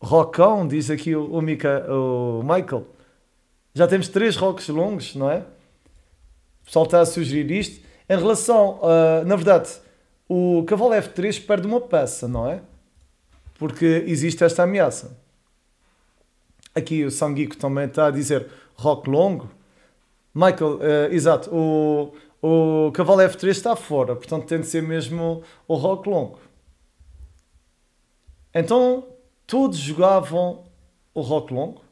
Rockão, diz aqui o, o, Mika, o Michael. Já temos três rocks longos, não é? O pessoal está a sugerir isto. Em relação, uh, na verdade, o cavalo F3 perde uma peça, não é? porque existe esta ameaça. Aqui o Sanguico também está a dizer rock longo. Michael, uh, exato, o, o cavalo F3 está fora, portanto tem de ser mesmo o rock longo. Então todos jogavam o rock longo.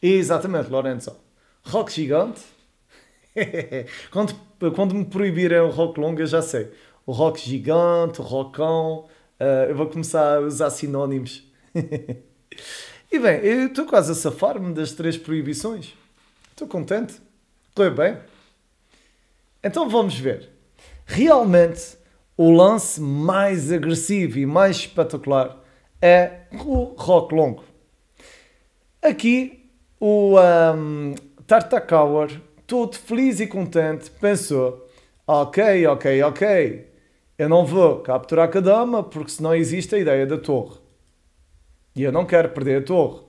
Exatamente, Lorenzo. Rock gigante. [LAUGHS] quando, quando me proibirem o rock longo, eu já sei. O rock gigante, o rockão Uh, eu vou começar a usar sinónimos. [LAUGHS] e bem, eu estou quase a safar-me das três proibições. Estou contente. Estou bem. Então vamos ver. Realmente, o lance mais agressivo e mais espetacular é o rock longo. Aqui, o um, Tartakower, todo feliz e contente, pensou: ok, ok, ok, eu não vou capturar a dama porque senão existe a ideia da torre. E eu não quero perder a torre.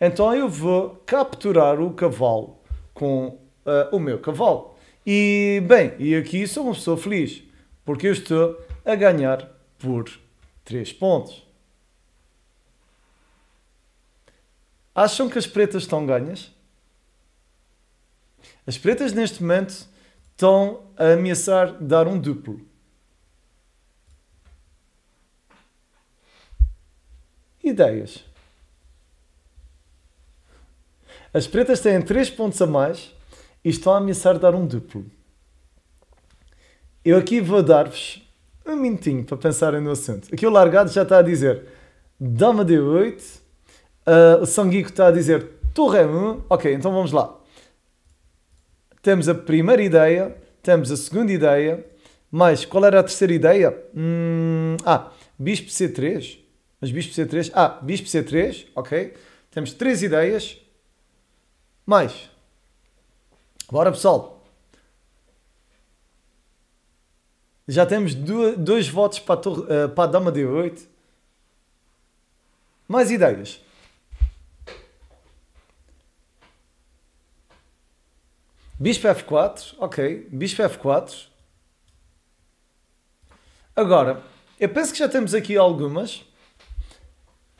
Então eu vou capturar o cavalo com uh, o meu cavalo. E bem, e aqui sou uma pessoa feliz porque eu estou a ganhar por 3 pontos. Acham que as pretas estão ganhas? As pretas neste momento estão a ameaçar dar um duplo. ideias. As pretas têm 3 pontos a mais e estão a ameaçar dar um duplo. Eu aqui vou dar-vos um minutinho para pensarem no assunto. Aqui o largado já está a dizer dama d8, uh, o sanguico está a dizer torre 1. É ok, então vamos lá. Temos a primeira ideia, temos a segunda ideia, mas qual era a terceira ideia? Hum, ah, bispo c3. Mas bispo C3, ah, bispo C3, ok. Temos três ideias. Mais. Bora, pessoal. Já temos dois, votos para a, torre, eh, para a dama D8. Mais ideias. Bispo F4, ok. Bispo F4. Agora, eu penso que já temos aqui algumas.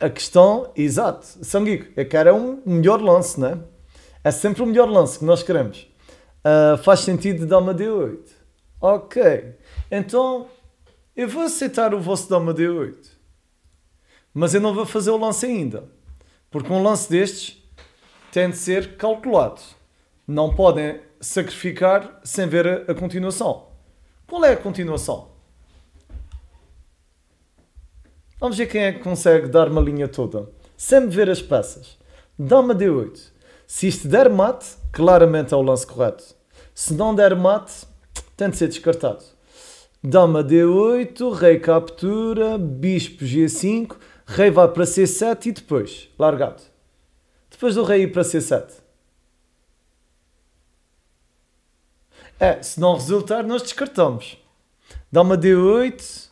A questão, exato, São Guico, é que era um melhor lance, não é? É sempre o melhor lance que nós queremos. Uh, faz sentido dar uma D8. Ok, então eu vou aceitar o vosso dama D8. Mas eu não vou fazer o lance ainda. Porque um lance destes tem de ser calculado. Não podem sacrificar sem ver a continuação. Qual é a continuação? Vamos ver quem é que consegue dar uma linha toda. Sem ver as peças. Dama D8. Se isto der mate, claramente é o lance correto. Se não der mate, tem de ser descartado. Dama D8, rei captura, bispo G5, rei vai para C7 e depois, largado. Depois do rei ir para C7. É, se não resultar, nós descartamos. Dama D8,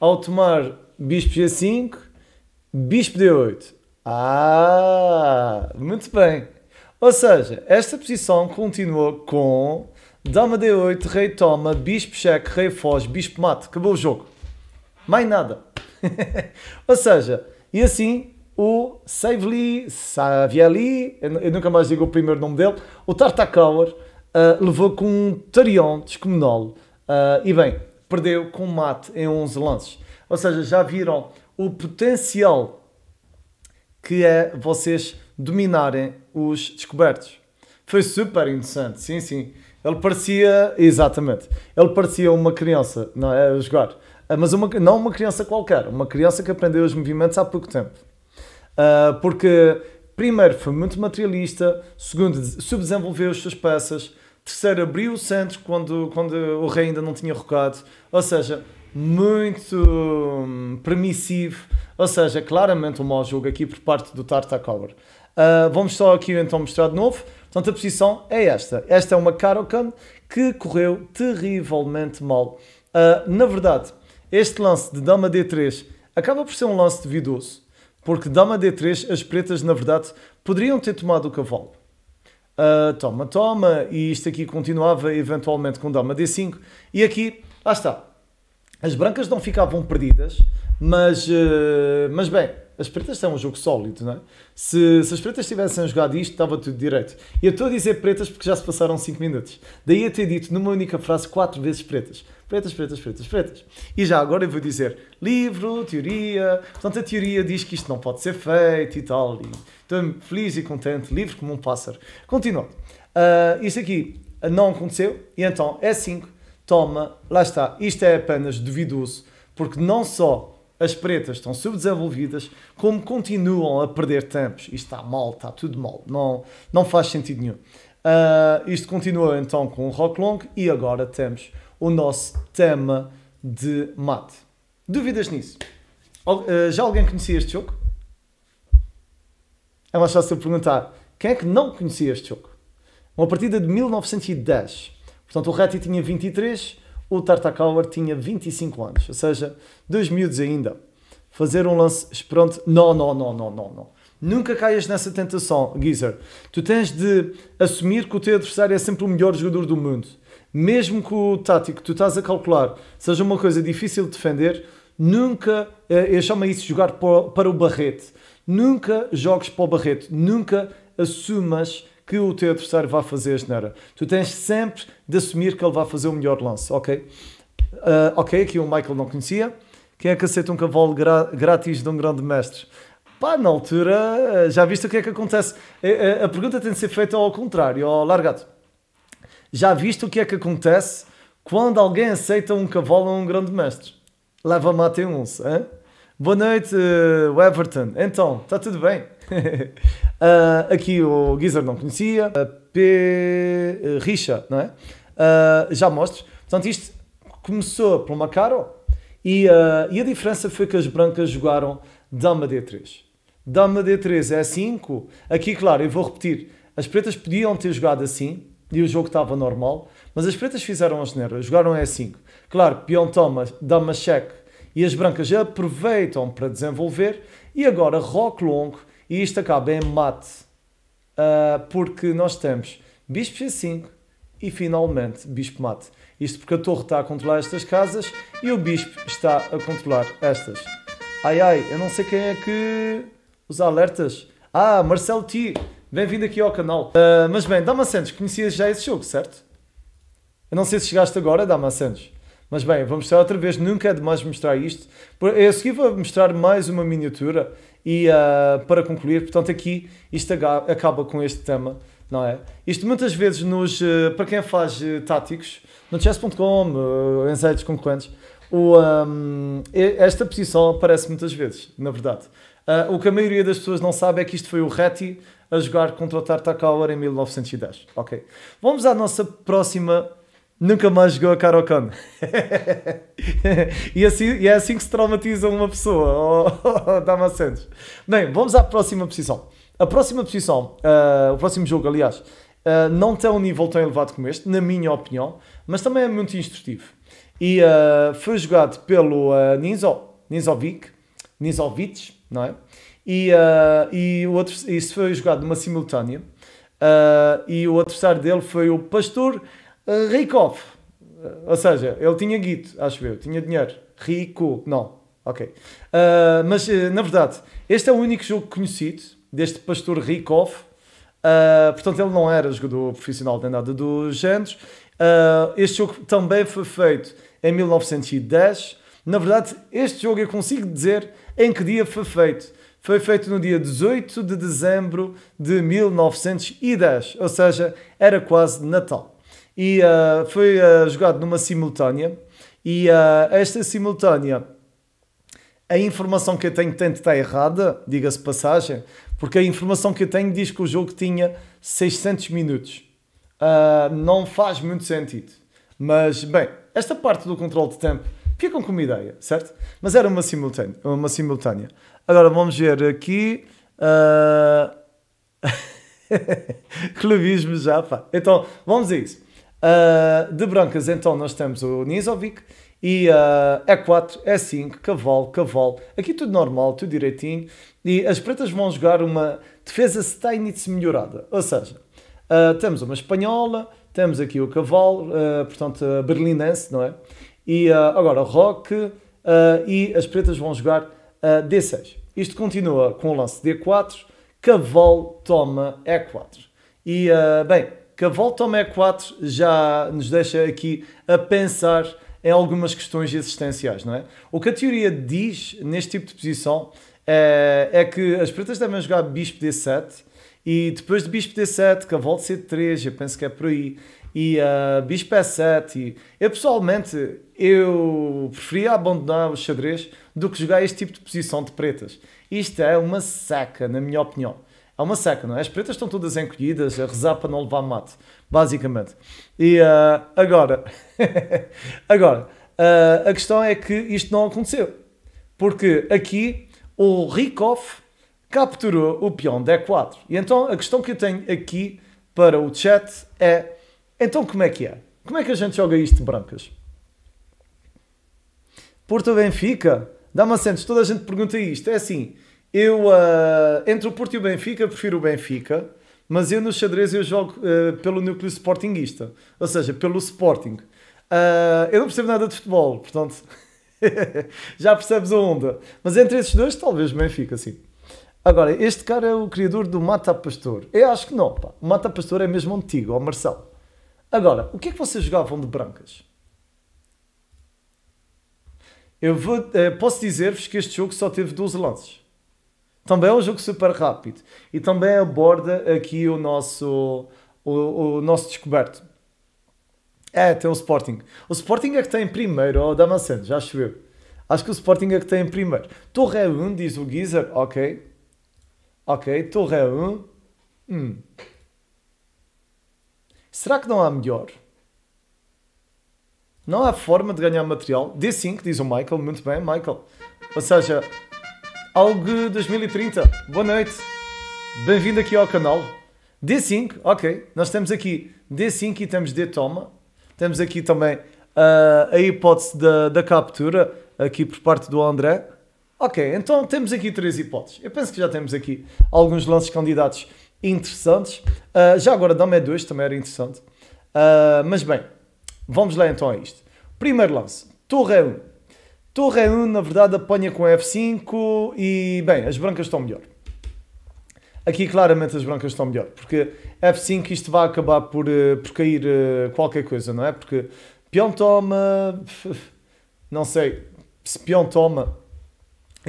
ao tomar bispo G5, bispo D8. Ah, muito bem. Ou seja, esta posição continua com dama D8, rei toma, bispo cheque, rei foge, bispo mate. Acabou o jogo. Mais nada. [LAUGHS] Ou seja, e assim o Savely, Saviali, eu nunca mais digo o primeiro nome dele, o Tartakower uh, levou com um tarion descomunal. Uh, e bem, perdeu com mate em 11 lances. Ou seja, já viram o potencial que é vocês dominarem os descobertos. Foi super interessante, sim, sim. Ele parecia, exatamente, ele parecia uma criança não é, a jogar, ah, mas uma, não uma criança qualquer, uma criança que aprendeu os movimentos há pouco tempo. Uh, porque, primeiro, foi muito materialista, segundo, subdesenvolveu as suas peças, terceiro, abriu o centro quando, quando o rei ainda não tinha rocado, ou seja, muito hum, permissivo. Ou seja, claramente um mau jogo aqui por parte do Tarta Uh, vamos só aqui então mostrar de novo. Portanto, a posição é esta. Esta é uma Karokan que correu terrivelmente mal. Uh, na verdade, este lance de dama d3 acaba por ser um lance duvidoso, porque dama d3 as pretas, na verdade, poderiam ter tomado o cavalo. Uh, toma, toma, e isto aqui continuava eventualmente com dama d5, e aqui, lá está, as brancas não ficavam perdidas, mas, uh, mas bem, as pretas são um jogo sólido, não é? Se, se as pretas tivessem jogado isto, estava tudo direito. E eu estou a dizer pretas porque já se passaram 5 minutos. Daí eu ter dito numa única frase 4 vezes pretas. Pretas, pretas, pretas, pretas. E já agora eu vou dizer livro, teoria. Portanto, a teoria diz que isto não pode ser feito e tal. E estou feliz e contente, livre como um pássaro. Continuando. Uh, isto aqui não aconteceu e então é 5 toma, lá está, isto é apenas duvidoso, porque não só as pretas estão subdesenvolvidas, como continuam a perder tempos. Isto está mal, está tudo mal, não, não faz sentido nenhum. Uh, isto continua então com o rock long e agora temos o nosso tema de mate. Dúvidas nisso? Ah, já alguém conhecia este jogo? É mais fácil perguntar. Quem é que não conhecia este jogo? Uma partida de 1910. Portanto, o Reti tinha 23, o Tartakauer tinha 25 anos. Ou seja, dois miúdos ainda. Fazer um lance pronto Não, não, não, não, não, não. Nunca caias nessa tentação, Geezer. Tu tens de assumir que o teu adversário é sempre o melhor jogador do mundo. Mesmo que o tático que tu estás a calcular seja uma coisa difícil de defender, nunca, eh, eu chamo isso de jogar para o barrete. Nunca jogues para o barrete. Nunca assumas que o teu adversário vai fazer a geneira. Tu tens sempre de assumir que ele vai fazer o melhor lance, ok? Uh, ok, aqui o Michael não conhecia. Quem é que aceita um cavalo gra grátis de um grande mestre? Pá, na altura, ah, já viste o que é que acontece? Eh, eh, a, pergunta tem de ser feita ao contrário, ao largado. Já viste o que é que acontece quando alguém aceita um cavalo a um grande mestre? Leva-me até um, hein? Boa noite, eh, Everton. Então, está tudo bem? [LAUGHS] Uh, aqui o Geezer não conhecia, a P. Eh, Richa, não é? Uh, já mostro. Portanto, isto começou por uma caro e, uh, e a diferença foi que as brancas jogaram dama D3. Dama D3 é 5. Assim aqui, claro, eu vou repetir. As pretas podiam ter jogado assim e o jogo estava normal, mas as pretas fizeram a geneira, jogaram é assim E5. Claro, peão toma, dama cheque e as brancas aproveitam para desenvolver e agora rock longo e isto acaba em mate, uh, porque nós temos bispo G5 e finalmente bispo mate. Isto porque a torre está a controlar estas casas e o bispo está a controlar estas. Ai ai, eu não sei quem é que. Os alertas. Ah, Marcelo T. Bem-vindo aqui ao canal. Uh, mas bem, Damascenos, conhecias já esse jogo, certo? Eu não sei se chegaste agora, Damascenos. Mas bem, vou mostrar outra vez, nunca é demais mostrar isto. Eu segui vou mostrar mais uma miniatura e uh, para concluir, portanto, aqui isto acaba com este tema, não é? Isto muitas vezes nos, uh, para quem faz uh, táticos, no chess.com, uh, em sites concorrentes, o, um, esta posição aparece muitas vezes, na verdade. Uh, o que a maioria das pessoas não sabe é que isto foi o Reti a jogar contra o Tartakower em 1910. Ok. Vamos à nossa próxima nunca mais jogou a Karokan. [LAUGHS] e, assim, e é assim que se traumatiza uma pessoa, [LAUGHS] oh, oh, oh, dá-me Santos. Bem, vamos à próxima posição. A próxima posição, uh, o próximo jogo, aliás, uh, não tem um nível tão elevado como este, na minha opinião, mas também é muito instrutivo. E uh, foi jogado pelo uh, Ninzo, Ninzovic, Ninzovic, não é? E, e o outro, isso foi jogado numa simultânea. e o adversário dele foi o Pastor Uh, eh, Rikov. Eh, ou seja, ele tinha guito, acho eu, tinha dinheiro. Rico, não. Ok. Uh, mas, na verdade, este é o único jogo conhecido deste pastor Rikov. portanto, ele não era jogador profissional nem nada dos géneros. este jogo também foi feito em 1910. Na verdade, este jogo eu consigo dizer em que dia foi feito. Foi feito no dia 18 de dezembro de 1910, ou seja, era quase Natal e uh, foi uh, jogado numa simultânea. E uh, esta simultânea, a informação que eu tenho tanto está errada, diga-se passagem, porque a informação que eu tenho diz que o jogo tinha 600 minutos. não faz muito sentido. Mas, bem, esta parte do controle de tempo ficam com uma ideia, certo? Mas era uma simultânea. Uma simultânea. Agora vamos ver aqui. Uh... [LAUGHS] Clubismo já, pá. Então, vamos a isso. Uh, de brancas, então, nós temos o Nisovic e uh, E4, E5, cavalo, cavalo. Aqui tudo normal, tudo direitinho. E as pretas vão jogar uma defesa Steinitz melhorada. Ou seja, uh, temos uma espanhola, temos aqui o cavalo, uh, ah, portanto, uh, berlinense, não é? E agora roque e as pretas vão jogar D6. Isto continua com o lance D4, cavalo toma E4. E, bem, que a volta ao Mac 4 já nos deixa aqui a pensar em algumas questões existenciais, não é? O que a teoria diz neste tipo de posição é, é que as pretas devem jogar bispo D7 e depois de bispo D7, cavalo C3, eu penso que é por aí, e uh, bispo E7. E, eu pessoalmente, eu preferia abandonar o xadrez do que jogar este tipo de posição de pretas. Isto é uma saca, na minha opinião há uma seca, não é? As pretas estão todas encolhidas, a rezar para não levar mate, basicamente. E uh, agora, [LAUGHS] agora uh, a questão é que isto não aconteceu, porque aqui o Rikov capturou o peão D4. E então a questão que eu tenho aqui para o chat é, então como é que é? Como é que a gente joga isto de brancas? Porto Benfica, dá-me assentos, toda a gente pergunta isto, é assim... Eu, uh, entre o Porto e o Benfica, prefiro o Benfica, mas eu no xadrez eu jogo uh, pelo núcleo sportinguista, ou seja, pelo Sporting. Uh, eu não percebo nada de futebol, portanto, [LAUGHS] já percebes a onda. Mas entre esses dois, talvez o Benfica, sim. Agora, este cara é o criador do Mata Pastor. Eu acho que não, pá. O Mata Pastor é mesmo antigo, o Marcelo. Agora, o que é que vocês jogavam de brancas? Eu vou, eh, posso dizer-vos que este jogo só teve 12 lances. Também é um jogo super rápido e também aborda aqui o nosso, o, o nosso descoberto. É, tem o Sporting. O Sporting é que tem primeiro, o oh, Damasceno, já choveu. Acho que o Sporting é que tem primeiro. Torre é 1, diz o Geezer, ok. Ok, Torre é 1. Hum. Será que não há melhor? Não há forma de ganhar material? D5, diz o Michael, muito bem, Michael. Ou seja, AUG 2030. Boa noite. Bem-vindo aqui ao canal. D5, ok. Nós temos aqui D5 e temos D toma. Temos aqui também uh, a hipótese da, da captura, aqui por parte do André. Ok, então temos aqui três hipóteses. Eu penso que já temos aqui alguns lances candidatos interessantes. Uh, já agora, dama é 2 também era interessante. Uh, mas bem, vamos lá então a isto. Primeiro lance, torre 1. Torre 1, na verdade, apanha com F5 e, bem, as brancas estão melhor. Aqui claramente as brancas estão melhor, porque F5 isto vai acabar por, eh, por cair eh, qualquer coisa, não é? Porque peão toma, [LAUGHS] não sei, se peão toma,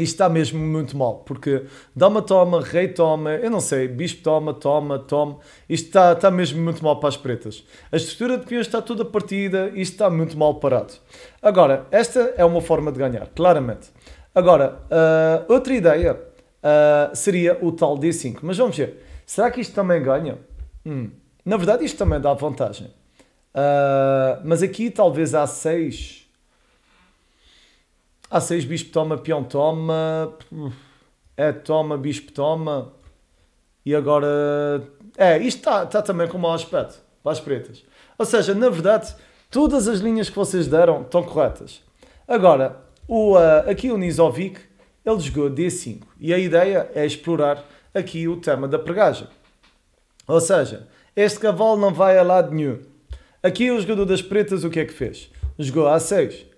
isto está mesmo muito mal, porque dama toma, rei toma, eu não sei, bispo toma, toma, toma. Isto está, está mesmo muito mal para as pretas. A estrutura de peões está toda partida, isto está muito mal parado. Agora, esta é uma forma de ganhar, claramente. Agora, uh, outra ideia uh, seria o tal D5, mas vamos ver. Será que isto também ganha? Hum. Na verdade, isto também dá vantagem. Uh, mas aqui talvez A6 a6, bispo toma, peão toma. É toma, bispo toma. E agora. É, isto está tá também com mau aspecto para as pretas. Ou seja, na verdade, todas as linhas que vocês deram estão corretas. Agora, o, uh, aqui o Nisovic, ele jogou D5. E a ideia é explorar aqui o tema da pregagem. Ou seja, este cavalo não vai a lado nenhum. Aqui o jogador das pretas o que é que fez? Jogou A6.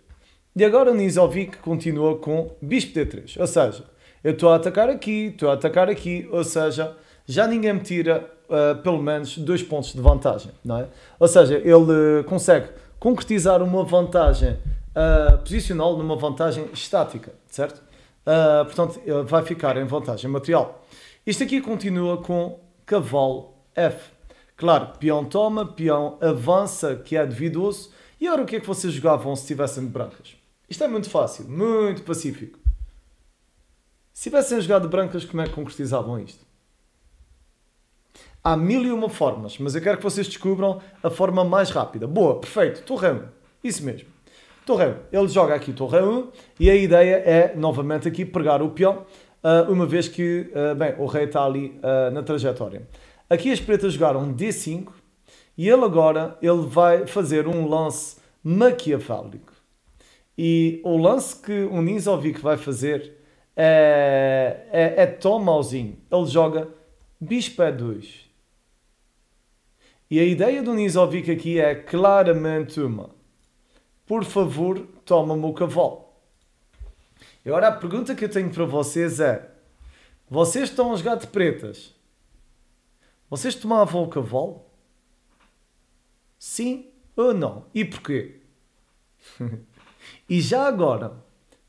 E agora o Nizovic continua com bispo D3. Ou seja, eu estou a atacar aqui, estou a atacar aqui, ou seja, já ninguém me tira uh, pelo menos dois pontos de vantagem, não é? Ou seja, ele eh, consegue concretizar uma vantagem uh, posicional numa vantagem estática, certo? portanto, ele vai ficar em vantagem material. Isto aqui continua com cavalo F. Claro, peão toma, peão avança, que é devidoso. E agora o que é que vocês jogavam se tivessem de brancas? Isto é muito fácil, muito pacífico. Se tivessem jogado brancas, como é que concretizavam isto? Há mil e uma formas, mas eu quero que vocês descubram a forma mais rápida. Boa, perfeito, Torrão. Isso mesmo. Torrão. Ele joga aqui 1 e a ideia é, novamente, aqui pregar o peão, ah, uma vez que, ah, bem, o rei está ali ah, na trajetória. Aqui as pretas jogaram D5 e ele agora ele vai fazer um lance maquiavélico. E o lance que o Nizovic vai fazer é, é, é tão mauzinho. Ele joga bispo a 2. E a ideia do Nizovic aqui é claramente uma. Por favor, toma-me o cavalo. E agora a pergunta que eu tenho para vocês é: vocês estão a jogar de pretas? Vocês tomavam o cavalo? Sim ou não? E porquê? [LAUGHS] E já agora,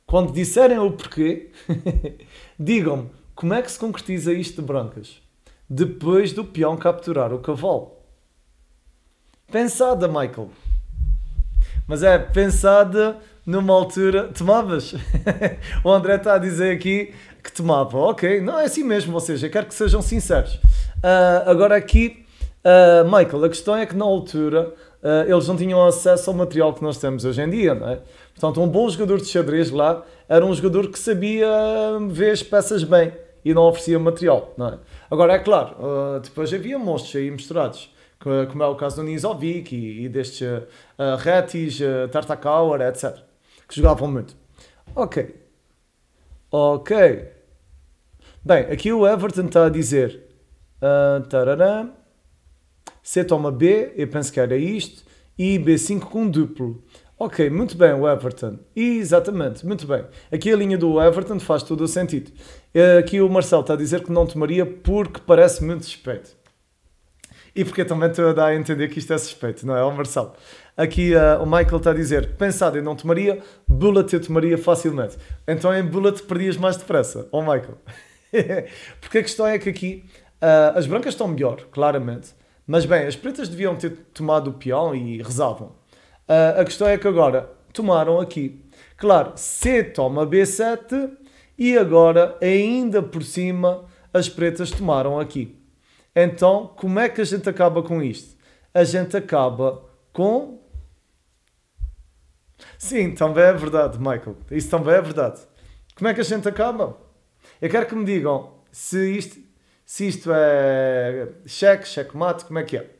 quando disserem o porquê, [LAUGHS] digam-me como é que se concretiza isto de brancas depois do peão capturar o cavalo. Pensada, Michael. Mas é pensada numa altura. Tomavas? [LAUGHS] o André está a dizer aqui que tomava. Ok, não é assim mesmo, ou seja, quero que sejam sinceros. Uh, agora aqui, uh, Michael, a questão é que na altura uh, eles não tinham acesso ao material que nós temos hoje em dia, não é? Portanto, um bom jogador de xadrez lá era um jogador que sabia hum, ver as peças bem e não oferecia material. Não é? Agora, é claro, uh, depois havia monstros aí misturados, como é o caso do Nizovic e, e destes uh, Retis, uh, uh Tartakauer, etc., que jogavam muito. Ok. Ok. Bem, aqui o Everton está a dizer. Uh, tarará, C toma B, eu penso que era isto, e B5 com duplo. Ok, muito bem, o Everton. Exatamente, muito bem. Aqui a linha do Everton faz todo o sentido. Eh, aqui o Marcelo está a dizer que não tomaria porque parece muito suspeito. E porque também estou a dar a entender que isto é suspeito, não é, o Marcelo? Aqui uh, o Michael está a dizer: pensado em não tomaria, bullet eu tomaria facilmente. Então em bullet perdias mais depressa, ó oh, Michael. [LAUGHS] porque a questão é que aqui uh, as brancas estão melhor, claramente. Mas bem, as pretas deviam ter tomado o peão e rezavam Uh, a questão é que agora tomaram aqui. Claro, C toma B7 e agora, ainda por cima, as pretas tomaram aqui. Então, como é que a gente acaba com isto? A gente acaba com. Sim, também é verdade, Michael. Isso também é verdade. Como é que a gente acaba? Eu quero que me digam se isto, se isto é cheque, mate como é que é?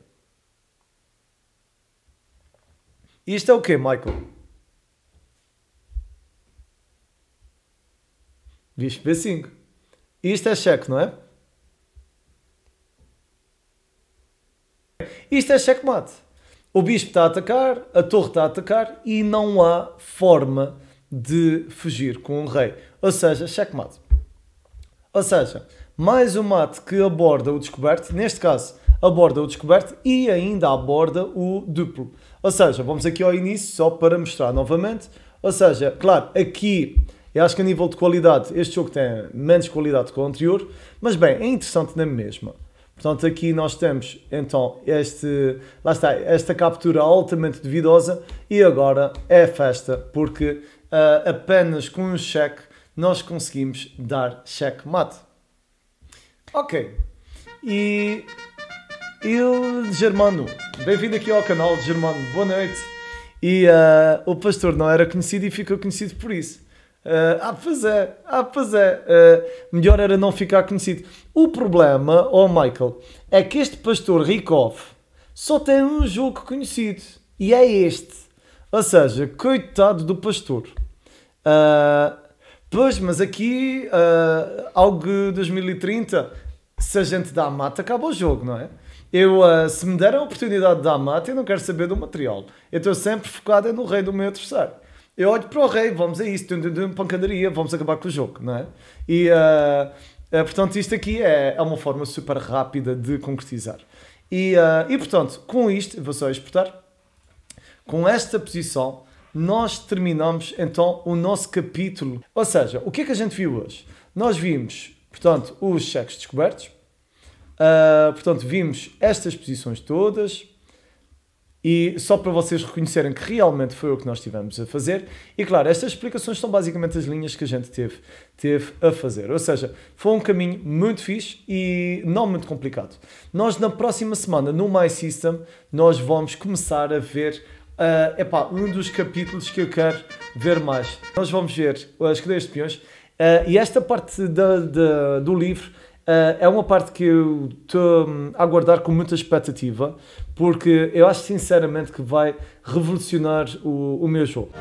Isto é o quê, Michael? Bispo B5. Isto é cheque, não é? Isto é checkmate. O bispo está a atacar, a torre está a atacar e não há forma de fugir com o rei. Ou seja, checkmate. Ou seja, mais um mate que aborda o descoberto, neste caso aborda o descoberto e ainda aborda o duplo. Ou seja, vamos aqui ao início só para mostrar novamente. Ou seja, claro, aqui eu acho que a nível de qualidade este jogo tem menos qualidade que o anterior, mas bem, é interessante na mesma. Portanto, aqui nós temos então este, lá está, esta captura altamente duvidosa e agora é festa, porque uh, apenas com um cheque nós conseguimos dar mate Ok. E Il Germano. Bem-vindo aqui ao canal de Germano, boa noite. E uh, o pastor não era conhecido e ficou conhecido por isso. Uh, ah, pois é, ah, pois é. Uh, melhor era não ficar conhecido. O problema, oh Michael, é que este pastor Rikoff só tem um jogo conhecido e é este. Ou seja, coitado do pastor. Uh, pois, mas aqui, uh, algo 2030, se a gente dá a mata, acaba o jogo, não é? Eu, uh, se me der a oportunidade de dar mate, eu não quero saber do material. Eu estou sempre focado é no rei do meu adversário. Eu olho para o rei, vamos a isso, tum, pancadaria, vamos acabar com o jogo, não é? E, uh, portanto, isto aqui é, é uma forma super rápida de concretizar. E, uh, e portanto, com isto, vou só exportar, com esta posição, nós terminamos então o nosso capítulo. Ou seja, o que é que a gente viu hoje? Nós vimos, portanto, os cheques descobertos, Uh, portanto, vimos estas posições todas e só para vocês reconhecerem que realmente foi o que nós tivemos a fazer. E claro, estas explicações são basicamente as linhas que a gente teve, teve a fazer. Ou seja, foi um caminho muito fixe e não muito complicado. Nós na próxima semana, no My System, nós vamos começar a ver uh, epá, um dos capítulos que eu quero ver mais. Nós vamos ver as cadeias de peões uh, e esta parte da, da, do livro Uh, é uma parte que eu estou hum, a aguardar com muita expectativa, porque eu acho sinceramente que vai revolucionar o, o meu jogo.